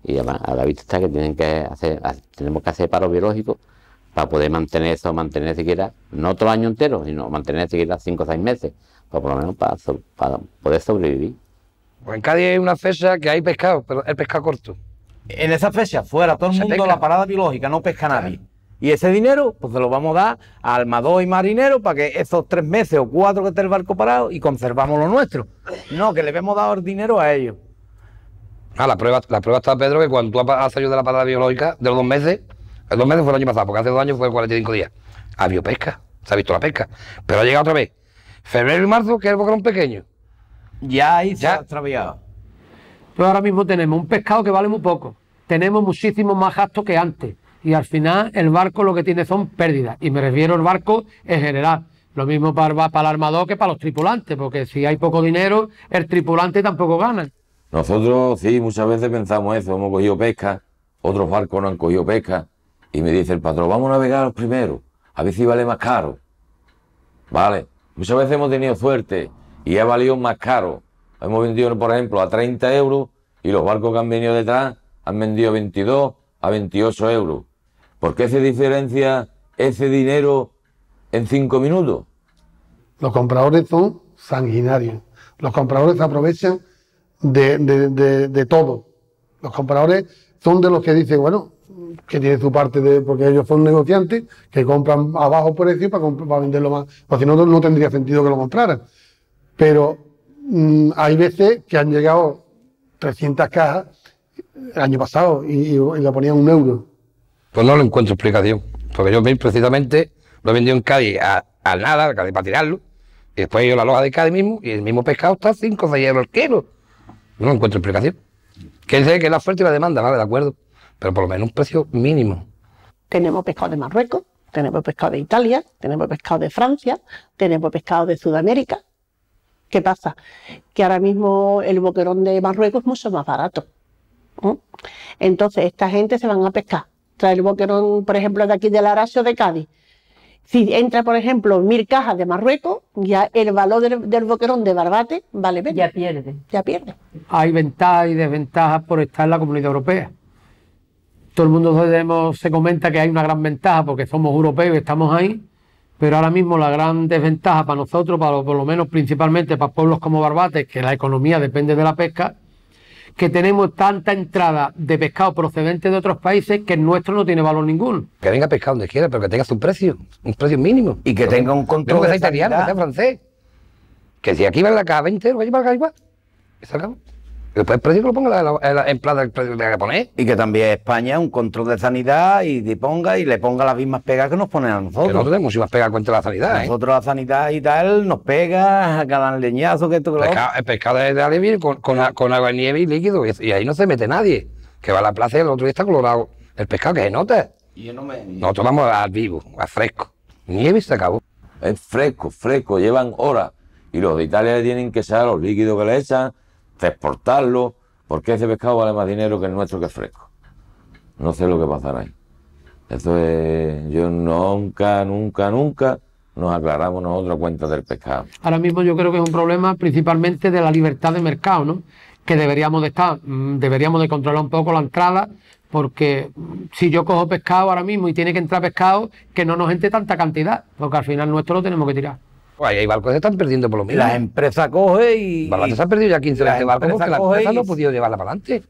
Y además, a la vista está que tienen que hacer, tenemos que hacer paro biológico para poder mantener eso, mantener siquiera, no todo el año entero, sino mantener siquiera cinco o seis meses, pues, por lo menos para, poder sobrevivir. Pues en Cádiz hay una fecha que hay pescado, pero es pescado corto. En esa fecha, fuera, todo el mundo la parada biológica, no pesca nadie. Y ese dinero, pues se lo vamos a dar a Almadó y Marinero para que esos tres meses o cuatro que esté el barco parado y conservamos lo nuestro. No, que le hemos dado el dinero a ellos. Ah, la prueba, la prueba está, Pedro, que cuando tú has salido de la parada biológica, de los dos meses, los dos meses fue el año pasado, porque hace dos años fue 45 días, habido pesca, se ha visto la pesca, pero ha llegado otra vez. Febrero y marzo, que es el boquerón pequeño. Ya ahí se ha extraviado. Pues ahora mismo tenemos un pescado que vale muy poco. Tenemos muchísimo más gastos que antes y al final el barco lo que tiene son pérdidas. Y me refiero al barco en general. Lo mismo para, el armador que para los tripulantes, porque si hay poco dinero, el tripulante tampoco gana. Nosotros sí, muchas veces pensamos eso, hemos cogido pesca, otros barcos no han cogido pesca. Y me dice el patrón, vamos a navegar los primero, a ver si vale más caro. Vale, muchas veces hemos tenido suerte y ha valido más caro. Hemos vendido, por ejemplo, a 30 euros y los barcos que han venido detrás han vendido 22 a 28 euros. ¿Por qué se diferencia ese dinero en cinco minutos? Los compradores son sanguinarios. Los compradores aprovechan de, todo. Los compradores son de los que dicen, bueno, que tiene su parte de, porque ellos son negociantes, que compran a bajo precio para, venderlo más. Porque si no, no tendría sentido que lo compraran. Pero mm, hay veces que han llegado 300 cajas el año pasado y, y le ponían un euro. Pues no lo encuentro explicación, porque yo precisamente lo he vendido en Cádiz a, a nada, para tirarlo, y después yo la loja de Cádiz mismo, y el mismo pescado está 5 o 6 euros al kilo. No encuentro explicación. Que sé que la fuerte y la demanda, vale, de acuerdo, pero por lo menos un precio mínimo. Tenemos pescado de Marruecos, tenemos pescado de Italia, tenemos pescado de Francia, tenemos pescado de Sudamérica. ¿Qué pasa? Que ahora mismo el boquerón de Marruecos es mucho más barato. Entonces, esta gente se van a pescar trae el boquerón, por ejemplo, de aquí del Aracio de Cádiz. Si entra, por ejemplo, mil cajas de Marruecos, ya el valor del, boquerón de Barbate vale menos. Ya pierde. Ya pierde. Hay ventajas y desventajas por estar en la comunidad europea. Todo el mundo se comenta que hay una gran ventaja porque somos europeos y estamos ahí, pero ahora mismo la gran desventaja para nosotros, para, por lo menos principalmente para pueblos como Barbate, que la economía depende de la pesca, que tenemos tanta entrada de pescado procedente de otros países que el nuestro no tiene valor ninguno. Que venga pescado donde quiera, pero que tenga su precio, un precio mínimo. Y que tenga un control. Que sea italiano, que sea francés. Que si aquí va la caja 20, lo va a llevar igual. Después el precio lo ponga en plata el precio que tenga que poner. Y que también España un control de sanidad y le ponga y le ponga las mismas pegas que nos ponen a nosotros. Que nosotros tenemos si más pegas contra la sanidad. ¿eh? Nosotros la sanidad y tal nos pega, cada leñazo que esto que Pesca, El pescado es de alivio con, agua nieve y líquido y, ahí no se mete nadie. Que va a la plaza y el otro día está colorado. El pescado que se nota. Y yo no me... Nosotros vamos al vivo, al fresco. Nieve se acabó. Es fresco, fresco, llevan horas. Y los de Italia tienen que echar los líquidos que le echan exportarlo, porque ese pescado vale más dinero que el nuestro que es fresco. No sé lo que pasará ahí. Eso es, yo nunca, nunca, nunca nos aclaramos nosotros cuenta del pescado. Ahora mismo yo creo que es un problema principalmente de la libertad de mercado, ¿no? Que deberíamos de estar, mm, deberíamos de controlar un poco la entrada, porque si yo cojo pescado ahora mismo y tiene que entrar pescado, que no nos entre tanta cantidad, porque al final nuestro lo tenemos que tirar. Pues hay barcos que están perdiendo por lo menos. La empresa coge y. se ha perdido ya 15 la empresa no ha podido llevarla para adelante.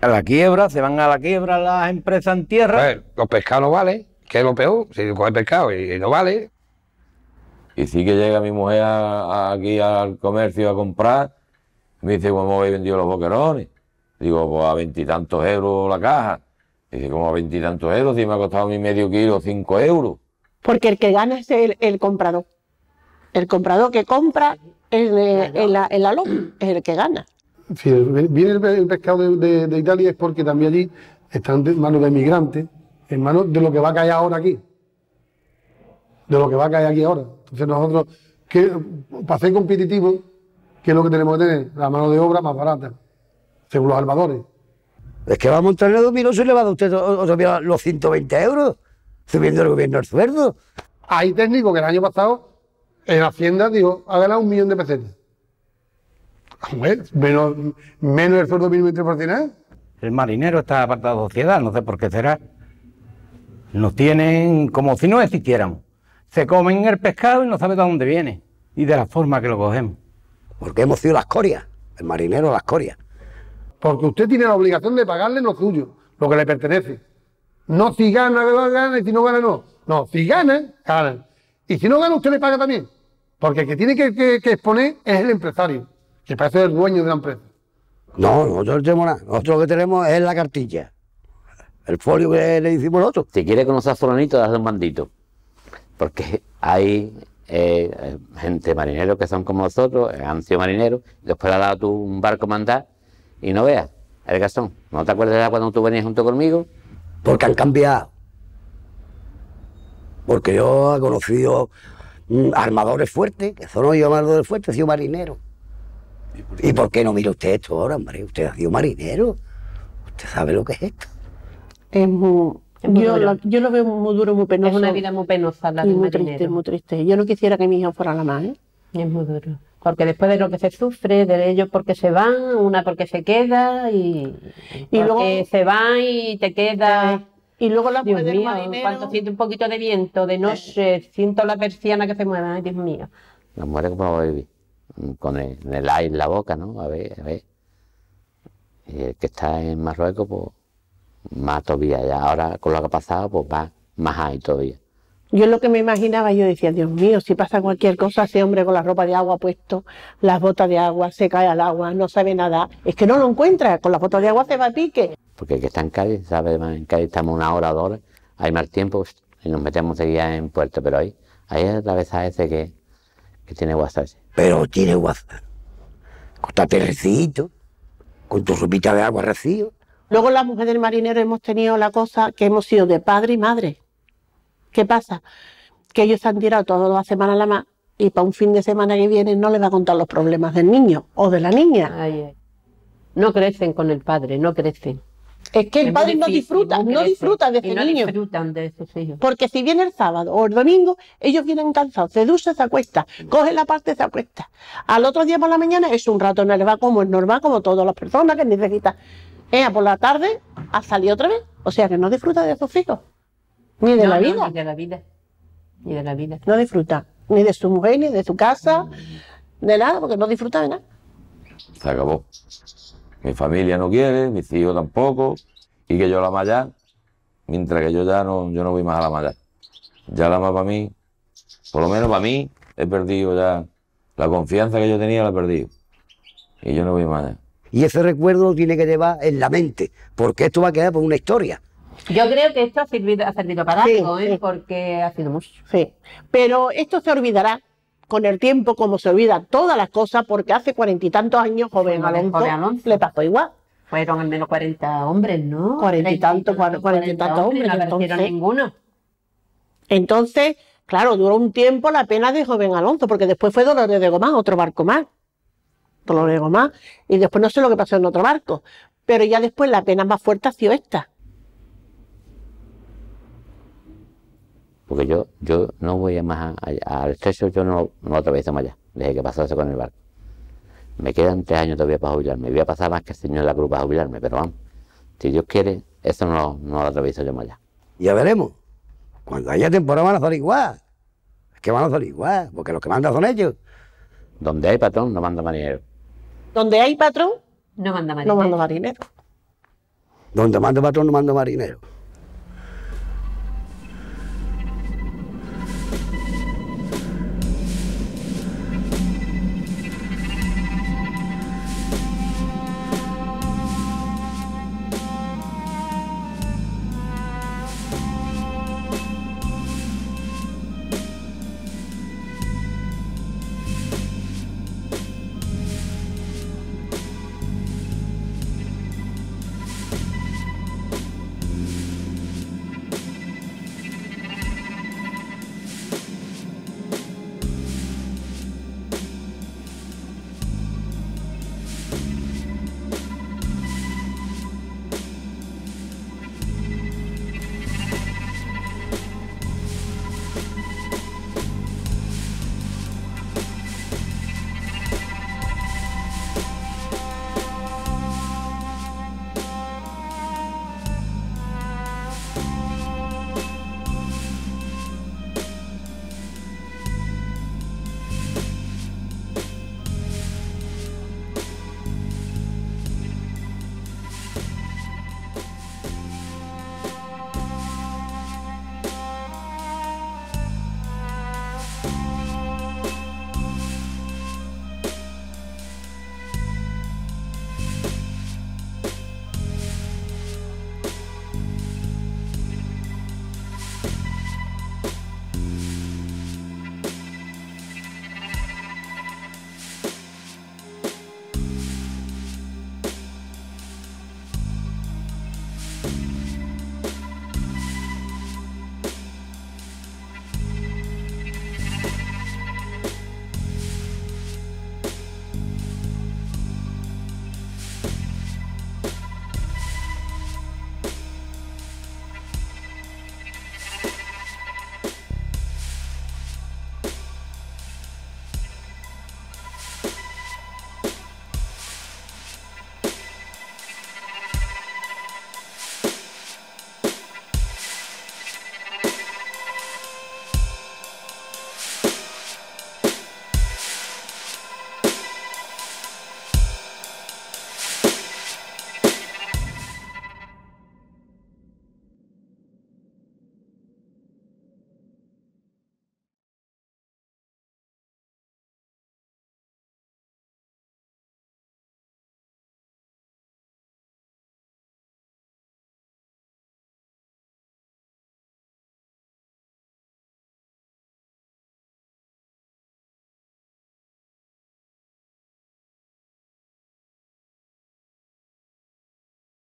A la quiebra, se van a la quiebra las empresas en tierra. A pues, ver, los pescados no valen, que es lo peor. Si coge pescado y, no vale. Y sí que llega mi mujer aquí al comercio a comprar. me dice, ¿cómo habéis vendido los boquerones? Digo, pues a veintitantos euros la caja. Dice, ¿cómo a veintitantos euros? Si me ha costado mi medio kilo cinco euros. Porque el que gana es el comprador. El comprador que compra el eh, en, la, es el que gana. Si viene el, pescado de, Italia es porque también allí están en manos de migrantes, en manos de lo que va a caer ahora aquí. De lo que va a caer aquí ahora. Entonces nosotros, para ser competitivos, ¿qué es lo que tenemos que tener? La mano de obra más barata, según los salvadores. Es que va a montarle a Dominos y le va a dar usted los 120 euros, subiendo el gobierno al sueldo. Hay técnicos que el año pasado en Hacienda, digo, ha ganado un millón de pesetas. Menos, menos el sueldo mínimo interprofesional. El marinero está apartado de sociedad, no sé por qué será. Nos tienen como si no existiéramos. Se comen el pescado y no saben de dónde viene y de la forma que lo cogemos. Porque hemos sido las corias. el marinero las corias. Porque usted tiene la obligación de pagarle lo suyo, lo que le pertenece. No si gana, gana y si no gana, no. No, si gana, gana. Y si no gana, usted le paga también. Porque el que tiene que, exponer es el empresario, que parece el dueño de la empresa. No, nosotros no tenemos nada. Nosotros lo que tenemos es la cartilla. El folio que le hicimos nosotros. Si quieres conocer a Fulanito, das un bandito. Porque hay eh, gente marinero que son como nosotros, han eh, sido marineros, después le ha dado tú un barco mandar y no veas, el gastón. ¿No te acuerdas de cuando tú venías junto conmigo? Porque han cambiado. Porque yo he conocido armadores fuerte, que son yo armadores fuertes, ha sido marinero. ¿Y por, qué, no mira usted esto ahora, hombre? Usted ha sido marinero. Usted sabe lo que es esto. Es muy, yo, lo, veo muy duro, muy penoso. Es una vida muy penosa la de muy marinero. triste, muy triste. Yo no quisiera que mi hija fuera la más, ¿eh? Es muy duro. Porque después de lo que se sufre, de ellos porque se van, una porque se queda y, y porque luego se van y te quedas y luego la Dios mío, cuando siento un poquito de viento, de noche, siento la persiana que se mueve, ay Dios mío. Las mueren como hoy, con el, aire en la boca, ¿no? A ver, a ver. Y el que está en Marruecos, pues más todavía. Ya ahora con lo que ha pasado, pues va más ahí todavía. Yo lo que me imaginaba, yo decía, Dios mío, si pasa cualquier cosa, ese hombre con la ropa de agua puesto, las botas de agua, se cae al agua, no sabe nada. Es que no lo encuentra, con las botas de agua se va a pique porque el que está en Cádiz sabe, en Cádiz estamos una hora o dos horas, hay mal tiempo y nos metemos de guía en puerto, pero ahí, ahí es la vez a ese que, que tiene WhatsApp. Pero tiene WhatsApp. tu terrecito, con tu sopita de agua recio. Luego las mujeres del marinero hemos tenido la cosa que hemos sido de padre y madre. ¿Qué pasa? Que ellos se han tirado todas las semanas la más y para un fin de semana que viene no les va a contar los problemas del niño o de la niña. No crecen con el padre, no crecen. Es que el padre no disfruta, no disfruta de ese no Disfrutan de sus hijos. Porque si viene el sábado o el domingo, ellos vienen cansados, se se acuesta, coge la parte, se acuesta. Al otro día por la mañana es un rato, no le va como es normal, como todas las personas que necesitan. Ella por la tarde ha salido otra vez. O sea que no disfruta de sus hijos. Ni de la vida. ni de la vida. Ni de la vida. No disfruta. Ni de su mujer, ni de su casa, mm. de nada, porque no disfruta de nada. Se acabó. Mi familia no quiere, mis hijos tampoco, y que yo la ya, mientras que yo ya no, yo no voy más a la malla. Ya la más para mí, por lo menos para mí, he perdido ya la confianza que yo tenía, la he perdido. Y yo no voy más Y ese recuerdo tiene que llevar en la mente, porque esto va a quedar por una historia. Yo creo que esto ha servido, para algo, ¿eh? porque ha sido mucho. Sí, pero esto se olvidará con el tiempo, como se olvida todas las cosas, porque hace cuarenta y tantos años, joven Alonso, le pasó igual. Fueron al menos cuarenta hombres, ¿no? Cuarenta y tantos, cuarenta y tantos hombres. No entonces, ninguno. Entonces, claro, duró un tiempo la pena de joven Alonso, porque después fue Dolores de Gomá, otro barco más. Dolores de Gomán. Y después no sé lo que pasó en otro barco. Pero ya después la pena más fuerte ha sido esta. porque yo, yo no voy más al estrecho, yo no, no atravieso más allá, desde que eso con el barco. Me quedan tres años todavía para jubilarme, voy a pasar más que el señor de la cruz para jubilarme, pero vamos, si Dios quiere, eso no, lo atravieso yo más allá. Ya veremos, cuando haya temporada van a salir igual, es que van a salir igual, porque los que mandan son ellos. Donde hay patrón, no manda marinero. Donde hay patrón, no manda marinero. No manda marinero. Donde manda patrón, no manda marinero.